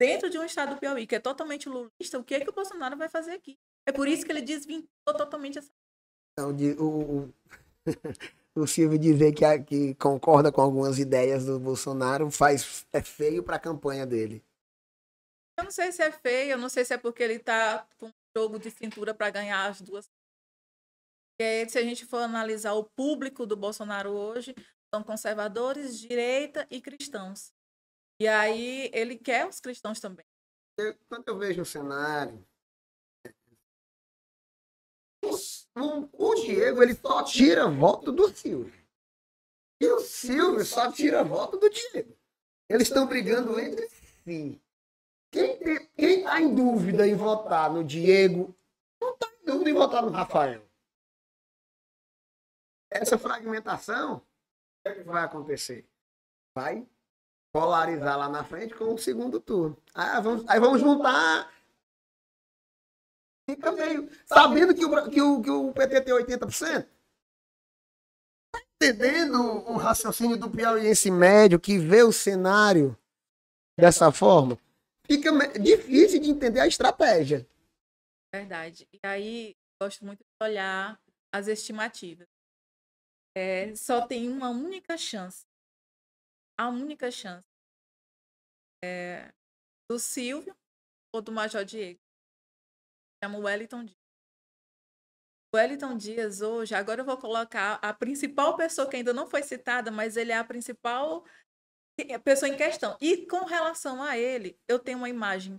dentro de um estado do Piauí, que é totalmente lulista, o que é que o Bolsonaro vai fazer aqui? É por isso que ele desvinculou totalmente essa. Não, o, o, o Silvio dizer que, que concorda com algumas ideias do Bolsonaro faz, é feio para a campanha dele. Eu não sei se é feio, eu não sei se é porque ele tá com um jogo de cintura para ganhar as duas e aí, se a gente for analisar o público do Bolsonaro hoje, são conservadores, direita e cristãos. E aí ele quer os cristãos também. Eu, quando eu vejo o cenário, é, o, o, Diego ele só tira voto do Silvio. E o Silvio só tira voto do Diego. Eles estão brigando entre si. Quem, quem tá em dúvida em votar no Diego, não está em dúvida em votar no Rafael. Essa fragmentação, o é que vai acontecer? Vai polarizar lá na frente com o segundo turno. vamos, aí vamos juntar. Fica meio. Sabendo que o, que o, que o PT tem 80%. Tá entendendo o raciocínio do piauiense médio que vê o cenário dessa forma? Fica difícil de entender a estratégia. Verdade. E aí, gosto muito de olhar as estimativas é, só tem uma única chance. A única chance. É, do Silvio ou do Major Diego. Chama Wellington Dias. Wellington Dias hoje, agora eu vou colocar a principal pessoa que ainda não foi citada, mas ele é a principal é, pessoa em questão. E com relação a ele, eu tenho uma imagem.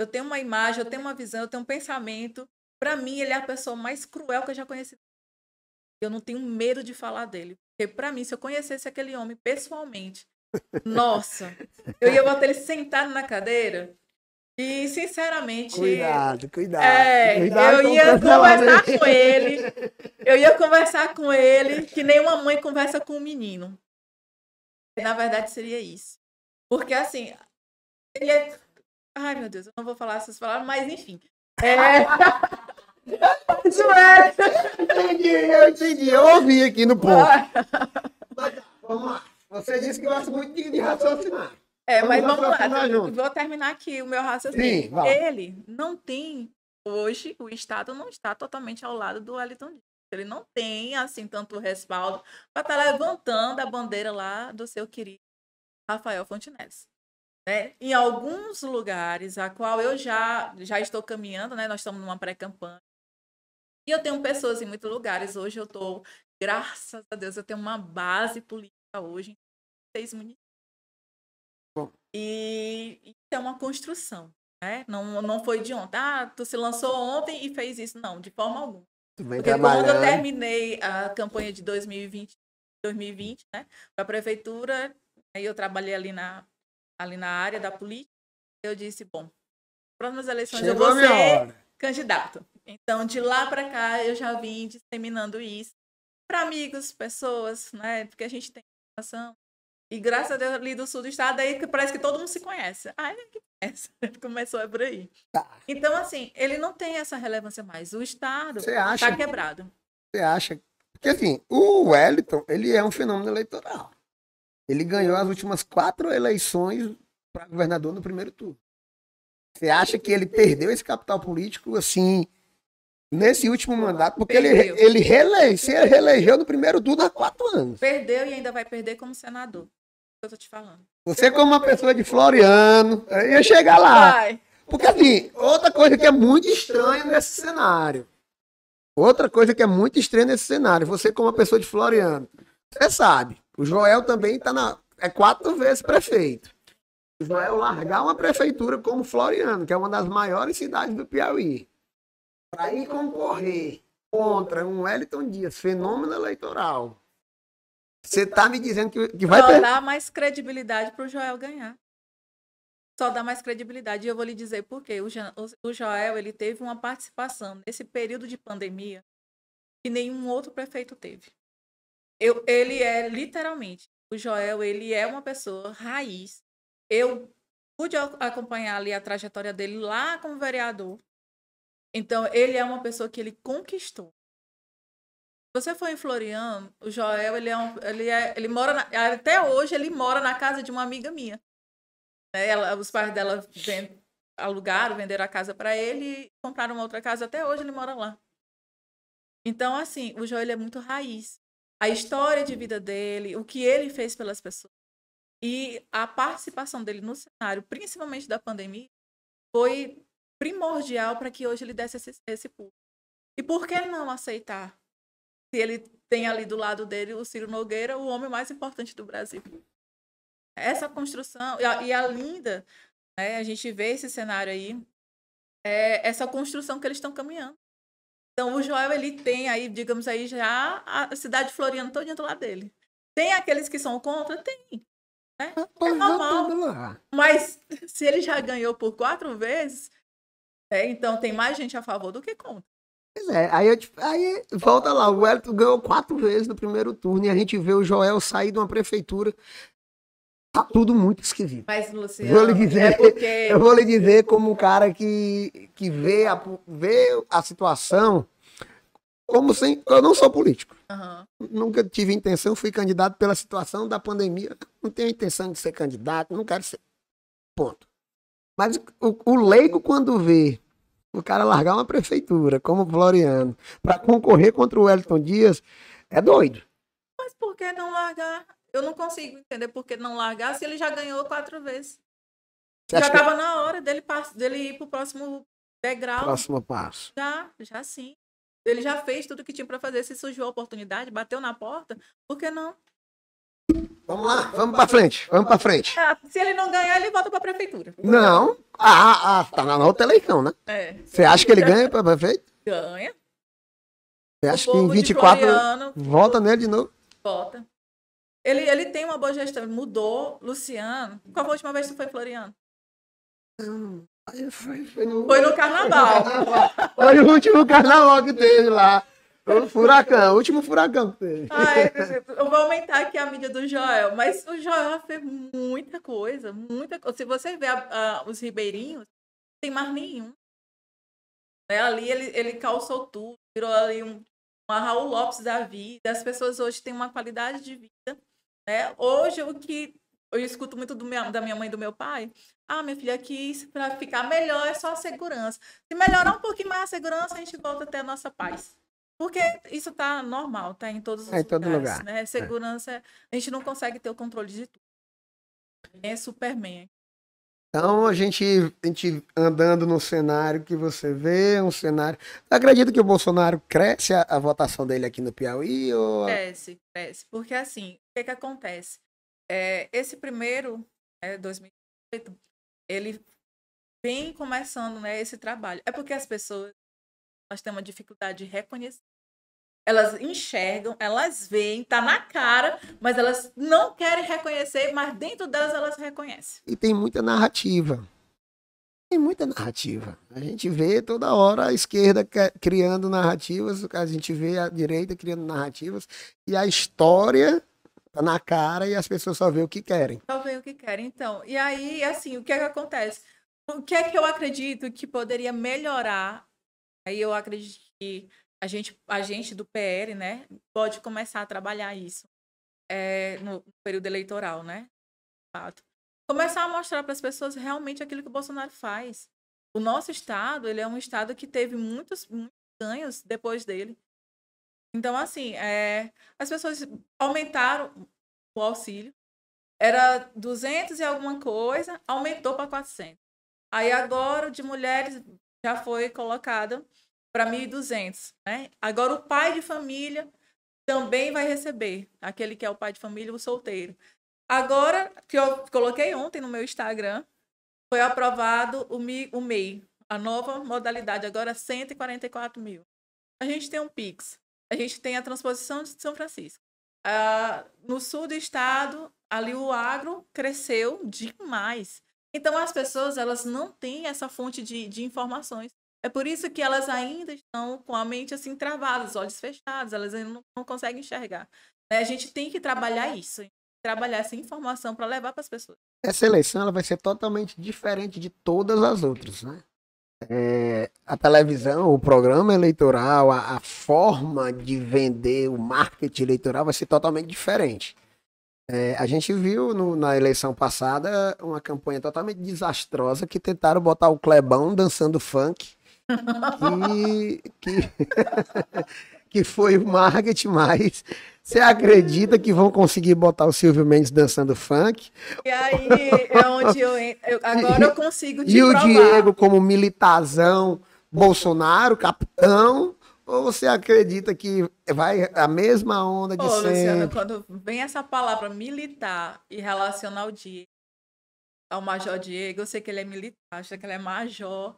Eu tenho uma imagem, eu tenho né? uma visão, eu tenho um pensamento. Para mim, ele é a pessoa mais cruel que eu já conheci eu não tenho medo de falar dele. Porque, para mim, se eu conhecesse aquele homem pessoalmente, nossa, eu ia botar ele sentado na cadeira. E, sinceramente. Cuidado, cuidado. É, cuidado eu ia conversar com ele. Eu ia conversar com ele que nem uma mãe conversa com um menino. Na verdade, seria isso. Porque, assim. Seria... É, ai, meu Deus, eu não vou falar essas palavras, mas enfim. É é? entendi, eu entendi. Eu ouvi aqui no ponto. Ah. Mas, vamos lá. Você disse que gosta muito de, de raciocinar. É, vamos mas vamos lá. Vou terminar aqui o meu raciocínio. Sim, Ele não tem, hoje, o Estado não está totalmente ao lado do Wellington Dias. Ele não tem, assim, tanto respaldo para estar tá levantando a bandeira lá do seu querido Rafael Fontinelli. Né? Em alguns lugares, a qual eu já, já estou caminhando, né? nós estamos numa pré-campanha, e eu tenho pessoas em muitos lugares. Hoje eu estou, graças a Deus, eu tenho uma base política hoje em seis municípios. E isso é uma construção. Né? Não, não foi de ontem. Ah, tu se lançou ontem e fez isso. Não, de forma alguma. Porque quando eu terminei a campanha de 2020, 2020 né, para a prefeitura, aí eu trabalhei ali na, ali na área da política, eu disse, bom, próximas eleições Chegou eu vou ser candidato. Então, de lá para cá, eu já vim disseminando isso para amigos, pessoas, né? Porque a gente tem informação. E graças a Deus, ali do sul do estado, aí parece que todo mundo se conhece. ai ele que conhece. Né, começou é por aí. Tá. Então, assim, ele não tem essa relevância mais. O estado está quebrado. Você acha? Porque, assim, o Wellington, ele é um fenômeno eleitoral. Ele ganhou as últimas quatro eleições para governador no primeiro turno. Você acha que ele perdeu esse capital político, assim, nesse último mandato, porque ele, ele relei, se reelegeu no primeiro turno há quatro anos. Perdeu e ainda vai perder como senador. É eu tô te falando. Você, é como uma pessoa de Floriano, ia chegar lá. Vai. Porque, assim, outra coisa que é muito estranha nesse cenário. Outra coisa que é muito estranha nesse cenário. Você, é como uma pessoa de Floriano, você sabe, o Joel também tá na. É quatro vezes prefeito. O Joel largar uma prefeitura como Floriano, que é uma das maiores cidades do Piauí para ir concorrer contra um Wellington Dias, fenômeno eleitoral, você está me dizendo que, que vai... Só dá mais credibilidade para o Joel ganhar. Só dá mais credibilidade. E eu vou lhe dizer por quê. O, o Joel ele teve uma participação nesse período de pandemia que nenhum outro prefeito teve. Eu, ele é literalmente, o Joel, ele é uma pessoa raiz. Eu pude acompanhar ali a trajetória dele lá como vereador. Então, ele é uma pessoa que ele conquistou. você foi em Floriano, o Joel, ele é um, ele é, ele mora na, até hoje ele mora na casa de uma amiga minha. Né? Ela, os pais dela vend, alugaram, venderam a casa para ele e compraram uma outra casa, até hoje ele mora lá. Então, assim, o Joel é muito raiz. A história de vida dele, o que ele fez pelas pessoas e a participação dele no cenário, principalmente da pandemia, foi primordial para que hoje ele desse esse, esse pulo. E por que não aceitar? Se ele tem ali do lado dele o Ciro Nogueira, o homem mais importante do Brasil. Essa construção, e a, e a linda, né, a gente vê esse cenário aí, é essa construção que eles estão caminhando. Então, o Joel, ele tem aí, digamos aí, já a cidade floriana toda do lado dele. Tem aqueles que são contra? Tem. Né? É normal. Mas se ele já ganhou por quatro vezes, é, então tem mais gente a favor do que contra. Pois é, aí, eu, tipo, aí volta lá, o Wellington ganhou quatro vezes no primeiro turno e a gente vê o Joel sair de uma prefeitura. Tá tudo muito esquisito. Mas, Luciano, vou lhe dizer, é porque... eu vou lhe dizer como um cara que, que vê, a, vê a situação como sem. Eu não sou político. Uhum. Nunca tive intenção, fui candidato pela situação da pandemia. Não tenho intenção de ser candidato, não quero ser. Ponto. Mas o, o leigo, quando vê o cara largar uma prefeitura, como o Floriano, para concorrer contra o Elton Dias, é doido. Mas por que não largar? Eu não consigo entender por que não largar se ele já ganhou quatro vezes. já estava que... na hora dele, dele ir para o próximo degrau. Próximo passo. Já, já sim. Ele já fez tudo que tinha para fazer. Se surgiu a oportunidade, bateu na porta, por que não? Vamos lá, vamos para frente, vamos para frente. Ah, se ele não ganhar, ele volta para a prefeitura. Não, ah, ah, tá na outra eleição, né? É. Você acha que ele ganha para prefeito? Ganha. Você acha que em 24 Floriano, volta nele de novo? Volta. Ele, ele tem uma boa gestão, mudou, Luciano. Qual foi a última vez que foi Floriano? Hum. Foi, foi, no... foi no carnaval. Foi o último carnaval que teve lá. O furacão, o último furacão Ai, eu vou aumentar aqui a mídia do Joel, mas o Joel fez muita coisa, muita coisa. Se você ver a, a, os ribeirinhos, não tem mais nenhum. Né? Ali ele, ele calçou tudo, virou ali um, uma Raul Lopes da vida. As pessoas hoje têm uma qualidade de vida. Né? Hoje, o que eu escuto muito da minha mãe e do meu pai, ah, minha filha, aqui para ficar melhor é só a segurança. Se melhorar um pouquinho mais a segurança, a gente volta até a nossa paz. Porque isso tá normal, tá em todos os é, todo lugares, lugar. né? É. Segurança, é. a gente não consegue ter o controle de tudo. É Superman. Então a gente, a gente andando no cenário que você vê, um cenário. Acredito que o Bolsonaro cresce a, a votação dele aqui no Piauí? Ou... Cresce, cresce. Porque assim, o que, que acontece? É, esse primeiro, é, 2018, ele vem começando né, esse trabalho. É porque as pessoas nós temos uma dificuldade de reconhecer elas enxergam, elas veem, tá na cara, mas elas não querem reconhecer, mas dentro delas elas reconhecem. E tem muita narrativa. Tem muita narrativa. A gente vê toda hora a esquerda criando narrativas, a gente vê a direita criando narrativas, e a história tá na cara e as pessoas só vê o que querem. Só vê o que querem, então. E aí, assim, o que é que acontece? O que é que eu acredito que poderia melhorar? Aí eu acredito que a gente, a gente do PL, né, pode começar a trabalhar isso é, no período eleitoral, né? Fato. Começar a mostrar para as pessoas realmente aquilo que o Bolsonaro faz. O nosso estado, ele é um estado que teve muitos, muitos ganhos depois dele. Então, assim, é, as pessoas aumentaram o auxílio. Era 200 e alguma coisa, aumentou para 400. Aí agora de mulheres já foi colocada para 1.200, né? Agora o pai de família também vai receber, aquele que é o pai de família, o solteiro. Agora, que eu coloquei ontem no meu Instagram, foi aprovado o, Mi, o MEI, a nova modalidade, agora 144 mil. A gente tem um PIX, a gente tem a transposição de São Francisco. Ah, no sul do estado, ali o agro cresceu demais. Então, as pessoas elas não têm essa fonte de, de informações. É por isso que elas ainda estão com a mente assim travada, os olhos fechados, elas ainda não, não conseguem enxergar. Né? A gente tem que trabalhar isso, trabalhar essa informação para levar para as pessoas. Essa eleição ela vai ser totalmente diferente de todas as outras, né? É, a televisão, o programa eleitoral, a, a, forma de vender, o marketing eleitoral vai ser totalmente diferente. É, a gente viu no, na eleição passada uma campanha totalmente desastrosa que tentaram botar o Clebão dançando funk que, que, que foi o marketing, mas você acredita que vão conseguir botar o Silvio Mendes dançando funk? E aí é onde eu, eu agora eu consigo te E provar. o Diego como militazão, Bolsonaro, capitão, ou você acredita que vai a mesma onda de Ô, sempre? quando vem essa palavra militar e relacionar o Diego ao Major Diego, eu sei que ele é militar, acho que ele é major,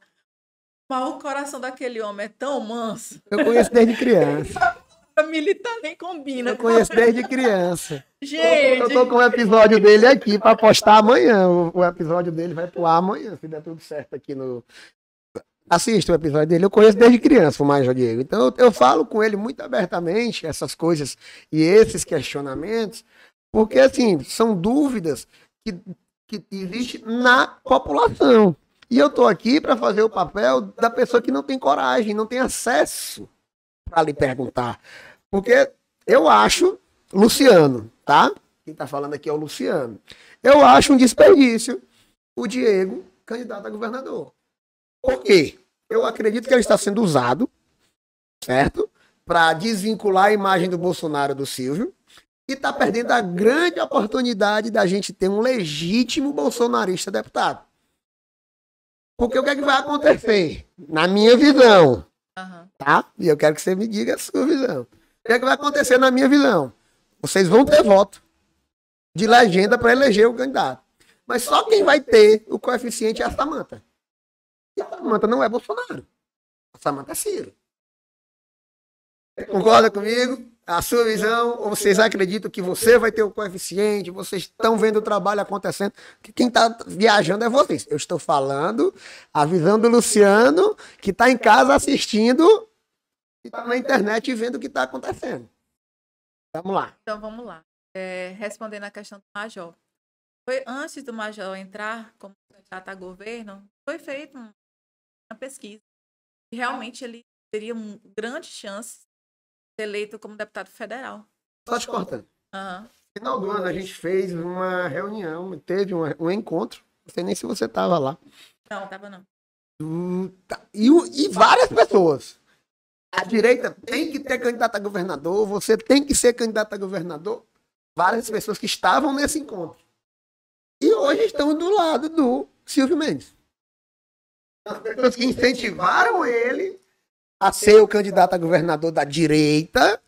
mas o coração daquele homem é tão manso. Eu conheço desde criança. A militar tá nem combina. Eu conheço desde criança. Gente. Eu, eu tô com o um episódio dele aqui para postar amanhã. O, episódio dele vai pro ar amanhã, se der tudo certo aqui no. Assista o episódio dele. Eu conheço desde criança o Major Diego. Então eu, eu falo com ele muito abertamente essas coisas e esses questionamentos, porque assim, são dúvidas que, que existe na população. E eu estou aqui para fazer o papel da pessoa que não tem coragem, não tem acesso para lhe perguntar. Porque eu acho, Luciano, tá? Quem está falando aqui é o Luciano. Eu acho um desperdício o Diego candidato a governador. Por quê? Eu acredito que ele está sendo usado, certo? Para desvincular a imagem do Bolsonaro do Silvio. E está perdendo a grande oportunidade da gente ter um legítimo bolsonarista deputado. Porque o que é que vai acontecer? Na minha visão, uhum. tá? E eu quero que você me diga a sua visão. O que é que vai acontecer na minha visão? Vocês vão ter voto de legenda para eleger o candidato. Mas só quem vai ter o coeficiente é a Samanta. E a Samanta não é Bolsonaro. A Samanta é Ciro. Você concorda comigo? a sua visão, ou vocês acreditam que você vai ter o coeficiente, vocês estão vendo o trabalho acontecendo, que quem está viajando é vocês. Eu estou falando a visão do Luciano, que está em casa assistindo e está na internet vendo o que está acontecendo. Vamos lá. Então vamos lá. É, respondendo a questão do Major. Foi antes do Major entrar como candidato a governo, foi feita uma pesquisa. Realmente ele teria grandes chances eleito como deputado federal. Só te cortando. Uhum. Final do ano a gente fez uma reunião, teve um, um encontro. Não sei nem se você estava lá. Não, estava não. e, e várias pessoas. A direita tem que ter candidato a governador, você tem que ser candidato a governador. Várias pessoas que estavam nesse encontro. E hoje estão do lado do Silvio Mendes. As pessoas que incentivaram ele a ser o candidato a governador da direita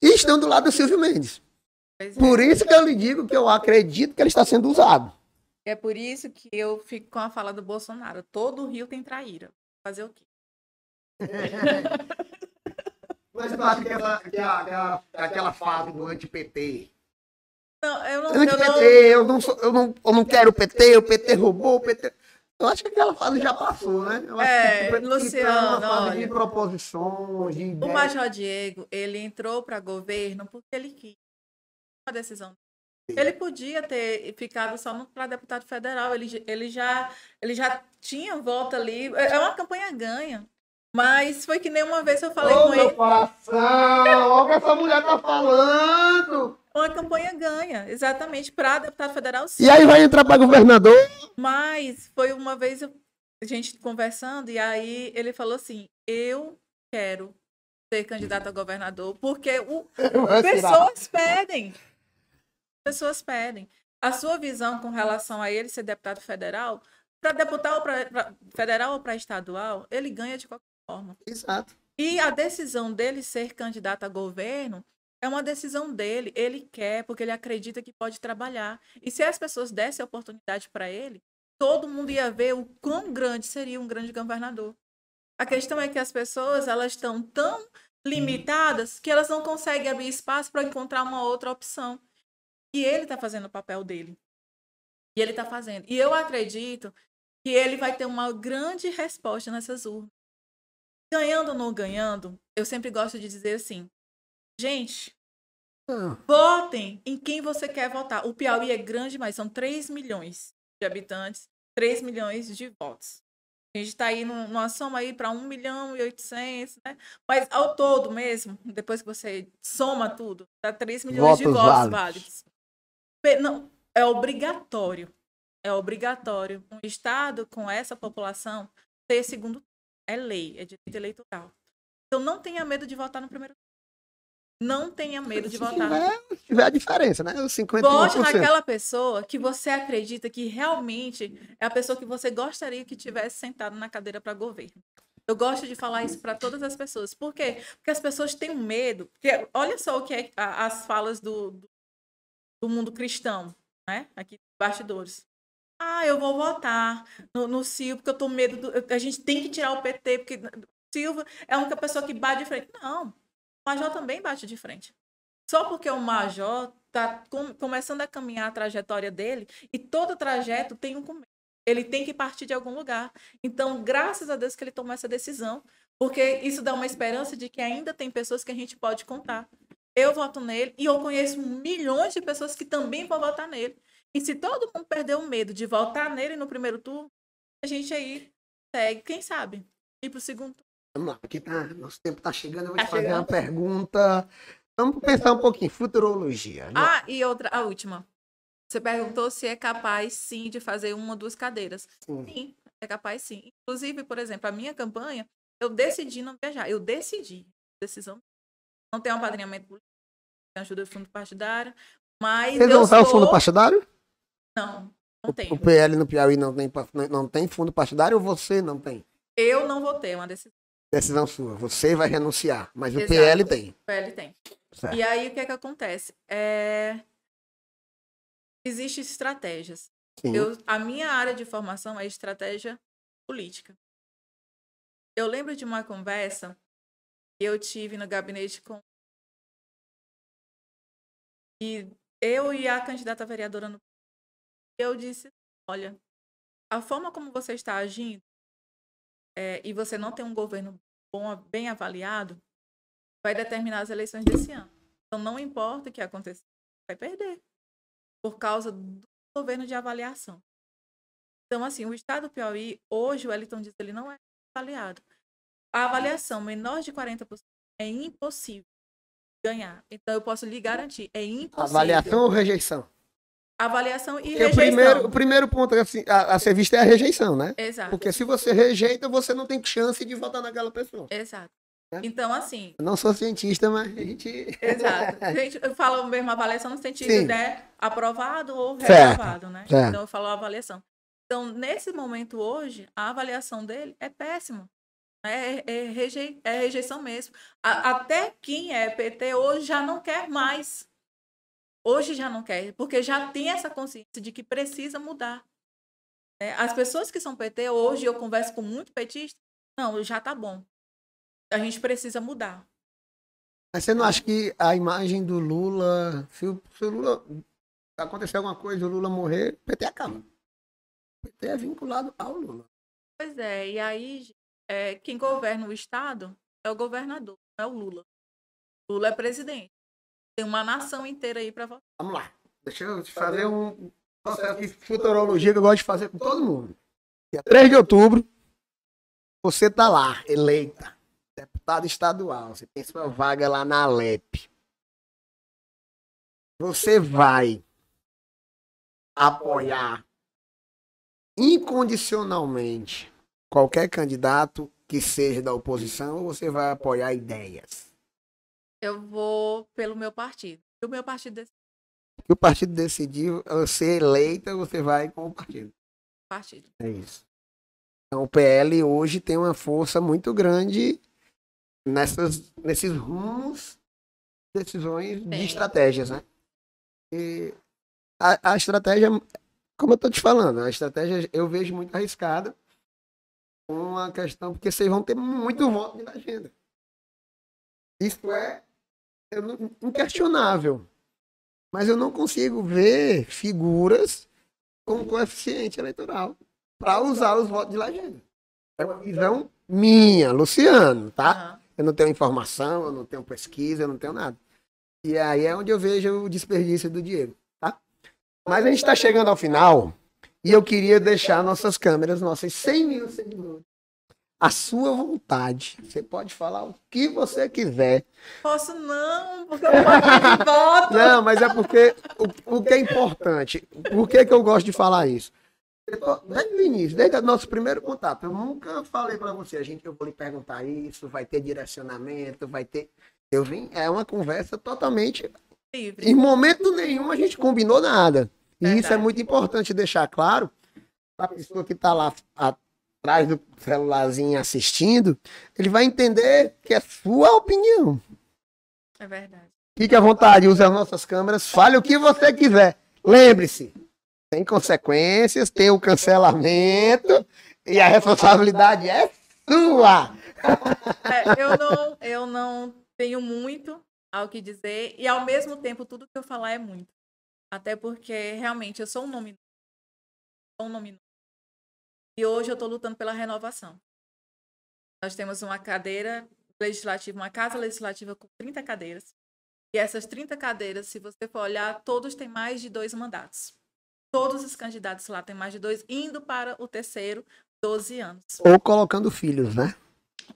e estão do lado do Silvio Mendes. É. por isso que eu lhe digo que eu acredito que ele está sendo usado. É por isso que eu fico com a fala do Bolsonaro. Todo o Rio tem traíra. Fazer o quê? Mas eu acho que, ela, que, a, que a, aquela fase do anti-PT. Não, eu não, anti-PT, eu, não... Eu, não sou, eu, não, eu não quero o PT, o PT roubou o PT. Eu acho que aquela fase já passou, né? Eu é, acho que, é, tipo, Luciano, que olha, de proposições, de ideias. O Major Diego, ele entrou para governo porque ele quis uma decisão. Ele podia ter ficado só para deputado federal, ele, ele, já, ele já tinha volta ali. É, é uma campanha ganha. Mas foi que nem uma vez eu falei Ô, com meu ele. Coração, olha o que essa mulher tá falando! Uma campanha ganha, exatamente, para deputado federal. Sim. E aí vai entrar para governador? Mas foi uma vez a gente conversando, e aí ele falou assim: eu quero ser candidato a governador, porque o, pessoas pedem. Pessoas pedem. A sua visão com relação a ele ser deputado federal, para deputado pra, pra, federal ou para estadual, ele ganha de qualquer forma. Exato. E a decisão dele ser candidato a governo é uma decisão dele, ele quer, porque ele acredita que pode trabalhar. E se as pessoas dessem a oportunidade para ele, todo mundo ia ver o quão grande seria um grande governador. A questão é que as pessoas elas estão tão limitadas que elas não conseguem abrir espaço para encontrar uma outra opção. E ele está fazendo o papel dele. E ele está fazendo. E eu acredito que ele vai ter uma grande resposta nessas urnas. Ganhando ou não ganhando, eu sempre gosto de dizer assim: Gente, ah. votem em quem você quer votar. O Piauí é grande, mas são 3 milhões de habitantes, 3 milhões de votos. A gente está aí numa soma aí para 1 milhão e 800, né? Mas ao todo mesmo, depois que você soma tudo, dá 3 milhões votos de votos válidos. válidos. Não, é obrigatório. É obrigatório um Estado com essa população ter segundo. É lei, é direito eleitoral. Então não tenha medo de votar no primeiro não tenha medo de votar. Se tiver, tiver a diferença, né? Os 50%. Vote naquela pessoa que você acredita que realmente é a pessoa que você gostaria que tivesse sentado na cadeira para governo. Eu gosto de falar isso para todas as pessoas. Por quê? Porque as pessoas têm um medo. Porque olha só o que é a, as falas do, do mundo cristão, né? Aqui bastidores. Ah, eu vou votar no, no Silvio, porque eu tô medo do. A gente tem que tirar o PT, porque Silva é a única pessoa que bate de frente. Não o major também bate de frente. Só porque o major está com, começando a caminhar a trajetória dele e todo trajeto tem um começo. Ele tem que partir de algum lugar. Então, graças a Deus que ele tomou essa decisão, porque isso dá uma esperança de que ainda tem pessoas que a gente pode contar. Eu voto nele e eu conheço milhões de pessoas que também vão votar nele. E se todo mundo perder o medo de votar nele no primeiro turno, a gente aí segue, quem sabe, ir para o segundo turno. Vamos lá, porque tá, nosso tempo está chegando, eu vou tá te fazer uma pergunta. Vamos pensar um pouquinho, futurologia. Né? Ah, e outra, a última. Você perguntou se é capaz, sim, de fazer uma ou duas cadeiras. Sim. sim, é capaz, sim. Inclusive, por exemplo, a minha campanha, eu decidi não viajar. Eu decidi. Decisão. Não tem um apadrinhamento político, tem ajuda do fundo partidário, mas. Você não usar o fundo partidário? Não, não tem. O PL no Piauí não tem, não tem fundo partidário ou você não tem? Eu não vou ter é uma decisão. Decisão é, sua. Você vai renunciar. Mas Exato. o PL tem. O PL tem. Certo. E aí o que é que acontece? É... Existem estratégias. Eu, a minha área de formação é estratégia política. Eu lembro de uma conversa que eu tive no gabinete com. E eu e a candidata vereadora no. Eu disse: olha, a forma como você está agindo é, e você não tem um governo bom, bem avaliado, vai é. determinar as eleições desse ano. Então, não importa o que acontecer, vai perder, por causa do governo de avaliação. Então, assim, o estado do Piauí, hoje, o Elton diz que ele não é avaliado. A avaliação menor de 40% é impossível ganhar. Então, eu posso lhe hum. garantir, é impossível. Avaliação ou rejeição? avaliação e rejeição. O primeiro, o primeiro ponto é assim, a, a, ser visto é a rejeição, né? Exato. Porque se você rejeita, você não tem chance de votar naquela pessoa. Exato. Né? Então, assim. Eu não sou cientista, mas a gente. Exato. A gente, eu falo mesmo avaliação no sentido, de é Aprovado ou reprovado, né? Certo. Então, eu falo avaliação. Então, nesse momento hoje, a avaliação dele é péssima. É, é, reje, é rejeição mesmo. A, até quem é PT hoje já não quer mais Hoje já não quer, porque já tem essa consciência de que precisa mudar. Né. as pessoas que são PT, hoje eu converso com muito petista, não, já tá bom. A gente precisa mudar. Mas você não acha que a imagem do Lula, se o, se o Lula acontecer alguma coisa, o Lula morrer, o PT acaba. O PT é vinculado ao Lula. Pois é, e aí é, quem governa o Estado é o governador, não é o Lula. Lula é presidente. Tem uma nação inteira aí para votar. Vamos lá. Deixa eu te fazer um processo de futurologia que eu gosto de fazer com todo mundo. Dia 3 de outubro, você tá lá, eleita, deputado estadual. Você tem sua vaga lá na Alep. Você vai apoiar incondicionalmente qualquer candidato que seja da oposição ou você vai apoiar ideias? eu vou pelo meu partido. O meu partido decidiu. O partido decidiu ser eleita, você vai com o partido. Partido. É isso. Então, o PL hoje tem uma força muito grande nessas, nesses rumos, decisões tem. de estratégias, né? E a, a estratégia, como eu estou te falando, a estratégia eu vejo muito arriscada uma questão, porque vocês vão ter muito voto na agenda. Isso é é inquestionável. Mas eu não consigo ver figuras com coeficiente eleitoral para usar os votos de legenda. É uma visão minha, Luciano, tá? Uhum. Eu não tenho informação, eu não tenho pesquisa, eu não tenho nada. E aí é onde eu vejo o desperdício do Diego, tá? Mas a gente está chegando ao final e eu queria deixar nossas câmeras, nossas 100 mil seguidores, a sua vontade. Você pode falar o que você quiser. Posso não, porque eu pago de Não, mas é porque o, o, que é importante, por que, que eu gosto de falar isso? Desde o início, desde o nosso primeiro contato, eu nunca falei para você, a gente, eu vou lhe perguntar isso, vai ter direcionamento, vai ter. Eu vim, é uma conversa totalmente livre. Em momento nenhum a gente combinou nada. E isso é muito importante deixar claro para a pessoa que está lá atrás do celularzinho assistindo, ele vai entender que é sua opinião. É verdade. Fique à vontade, use as nossas câmeras, fale o que você quiser. Lembre-se, tem consequências, tem o cancelamento e a responsabilidade é sua. É, eu, não, eu não tenho muito ao que dizer e ao mesmo tempo tudo que eu falar é muito. Até porque realmente eu sou um nome, sou um nome e hoje eu estou lutando pela renovação. Nós temos uma cadeira legislativa, uma casa legislativa com 30 cadeiras. E essas 30 cadeiras, se você for olhar, todos têm mais de dois mandatos. Todos os candidatos lá têm mais de dois, indo para o terceiro, 12 anos. Ou colocando filhos, né?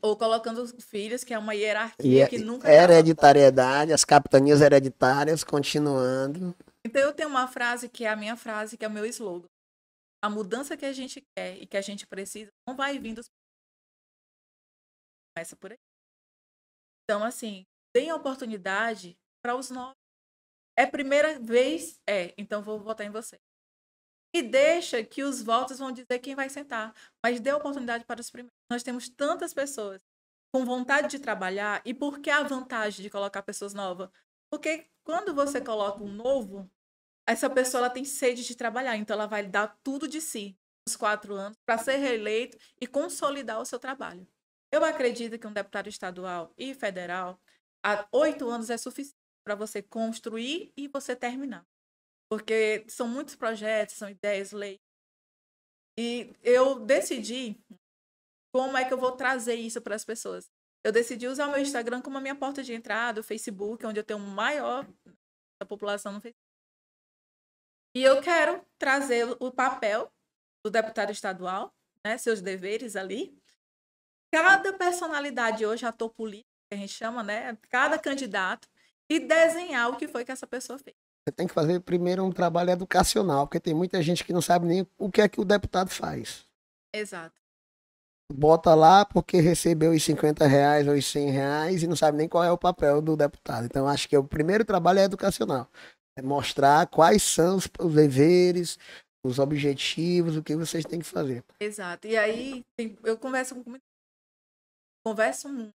Ou colocando filhos, que é uma hierarquia e, é que nunca. Hereditariedade, as capitanias hereditárias continuando. Então eu tenho uma frase que é a minha frase, que é o meu slogan a mudança que a gente quer e que a gente precisa não vai vindo Começa por aí. Então, assim, tem oportunidade para os novos. É primeira vez? É, então vou votar em você. E deixa que os votos vão dizer quem vai sentar, mas dê oportunidade para os primeiros. Nós temos tantas pessoas com vontade de trabalhar e por que a vantagem de colocar pessoas novas? Porque quando você coloca um novo, essa pessoa ela tem sede de trabalhar, então ela vai dar tudo de si nos quatro anos para ser uhum. reeleito e consolidar o seu trabalho. Eu acredito que um deputado estadual e federal, há oito anos é suficiente para você construir e você terminar. Porque são muitos projetos, são ideias, leis. E eu decidi como é que eu vou trazer isso para as pessoas. Eu decidi usar o meu Instagram como a minha porta de entrada, o Facebook, onde eu tenho maior da população no Facebook. E eu quero trazer o papel do deputado estadual, né, seus deveres ali. Cada personalidade hoje, ator político, que a gente chama, né, cada candidato, e desenhar o que foi que essa pessoa fez. Você tem que fazer primeiro um trabalho educacional, porque tem muita gente que não sabe nem o que é que o deputado faz. Exato. Bota lá porque recebeu os 50 reais ou os 100 reais e não sabe nem qual é o papel do deputado. Então, acho que o primeiro trabalho é educacional. É mostrar quais são os, deveres, os objetivos, o que vocês têm que fazer. Exato. E aí eu converso com converso muito.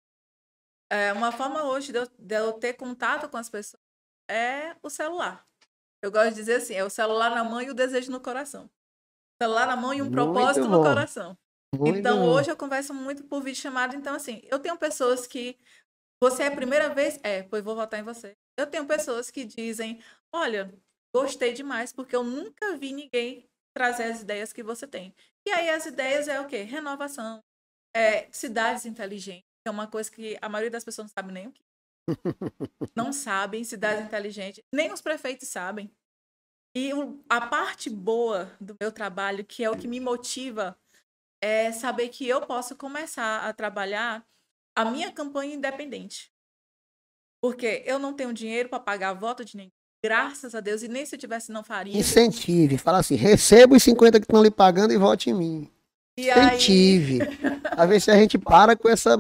É, uma forma hoje de eu, de eu, ter contato com as pessoas é o celular. Eu gosto de dizer assim, é o celular na mão e o desejo no coração. O celular na mão e um propósito no coração. Muito então bom. hoje eu converso muito por vídeo chamado. Então assim, eu tenho pessoas que você é a primeira vez? É, pois vou votar em você. Eu tenho pessoas que dizem, Olha, gostei demais, porque eu nunca vi ninguém trazer as ideias que você tem. E aí as ideias é o quê? Renovação, é, cidades inteligentes, que é uma coisa que a maioria das pessoas não sabe nem o que. Não sabem cidades inteligentes, nem os prefeitos sabem. E a parte boa do meu trabalho, que é o que me motiva, é saber que eu posso começar a trabalhar a minha campanha independente. Porque eu não tenho dinheiro para pagar a voto de ninguém, Graças a Deus, e nem se eu tivesse, não faria. Incentive, fala assim: receba os 50 que estão lhe pagando e vote em mim. E Incentive. Aí... Às vezes a gente para com essa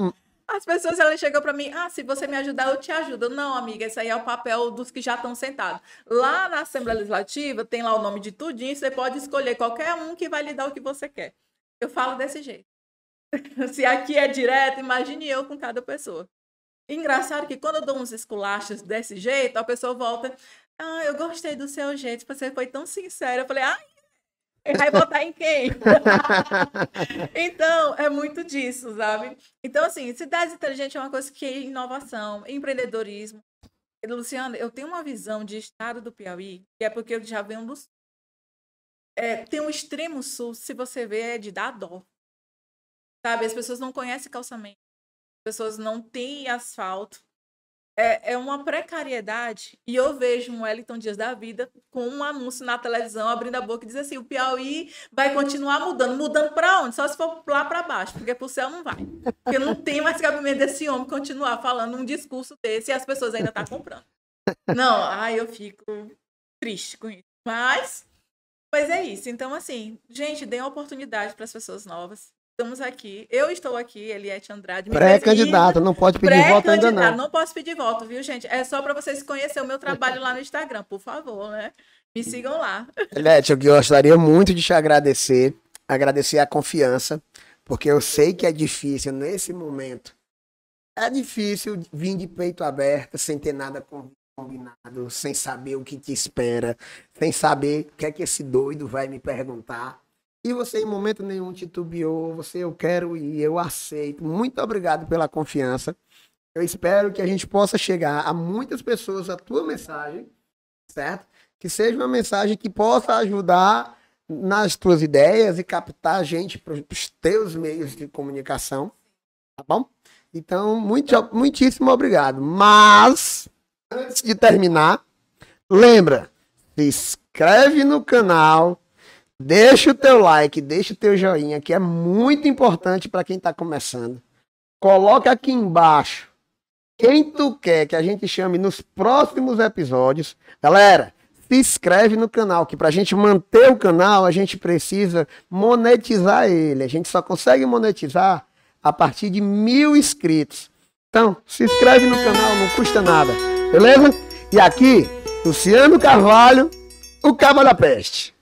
as pessoas elas chegam para mim, ah, se você me ajudar, eu te ajudo. Não, amiga, esse aí é o papel dos que já estão sentados. Lá na Assembleia Legislativa tem lá o nome de tudinho, você pode escolher qualquer um que vai lhe dar o que você quer. Eu falo desse jeito. se aqui é direto, imagine eu com cada pessoa. Engraçado que quando eu dou uns esculachos desse jeito, a pessoa volta, ah, eu gostei do seu jeito, tipo, você foi tão sincera. Eu falei, ah, vai votar em quem? então, é muito disso, sabe? Então, assim, cidades inteligentes é uma coisa que é inovação, empreendedorismo. Luciana, eu tenho uma visão de estado do Piauí, que é porque eu já venho do sul. É, tem um extremo sul, se você vê, é de dar dó. Sabe? As pessoas não conhecem calçamento, as pessoas não têm asfalto, é, é uma precariedade. E eu vejo um Wellington Dias da Vida com um anúncio na televisão, abrindo a boca e diz assim: o Piauí vai continuar mudando. Mudando para onde? Só se for lá para baixo, porque para o céu não vai. Porque não tem mais cabimento desse homem continuar falando um discurso desse e as pessoas ainda estão tá comprando. Não, ai, eu fico triste com isso. Mas, mas é isso. Então, assim, gente, dê oportunidade para as pessoas novas. Estamos aqui. Eu estou aqui, Eliette Andrade. Pré-candidato, não pode pedir voto ainda não. Não posso pedir voto, viu, gente? É só para vocês conhecerem o meu trabalho lá no Instagram, por favor, né? Me sigam lá. Eliette, eu gostaria muito de te agradecer, agradecer a confiança, porque eu sei que é difícil nesse momento. É difícil vir de peito aberto, sem ter nada combinado, sem saber o que te espera, sem saber o que é que esse doido vai me perguntar. E você, em momento nenhum, titubeou. Você, eu quero e eu aceito. Muito obrigado pela confiança. Eu espero que a gente possa chegar a muitas pessoas a tua mensagem, certo? Que seja uma mensagem que possa ajudar nas tuas ideias e captar gente para os teus meios de comunicação, tá bom? Então, muito, muitíssimo obrigado. Mas, antes de terminar, lembra, se inscreve no canal Deixa o teu like, deixa o teu joinha, que é muito importante para quem está começando. Coloca aqui embaixo quem tu quer que a gente chame nos próximos episódios. Galera, se inscreve no canal, que para a gente manter o canal, a gente precisa monetizar ele. A gente só consegue monetizar a partir de mil inscritos. Então, se inscreve no canal, não custa nada, beleza? E aqui, Luciano Carvalho, o Cabo da Peste.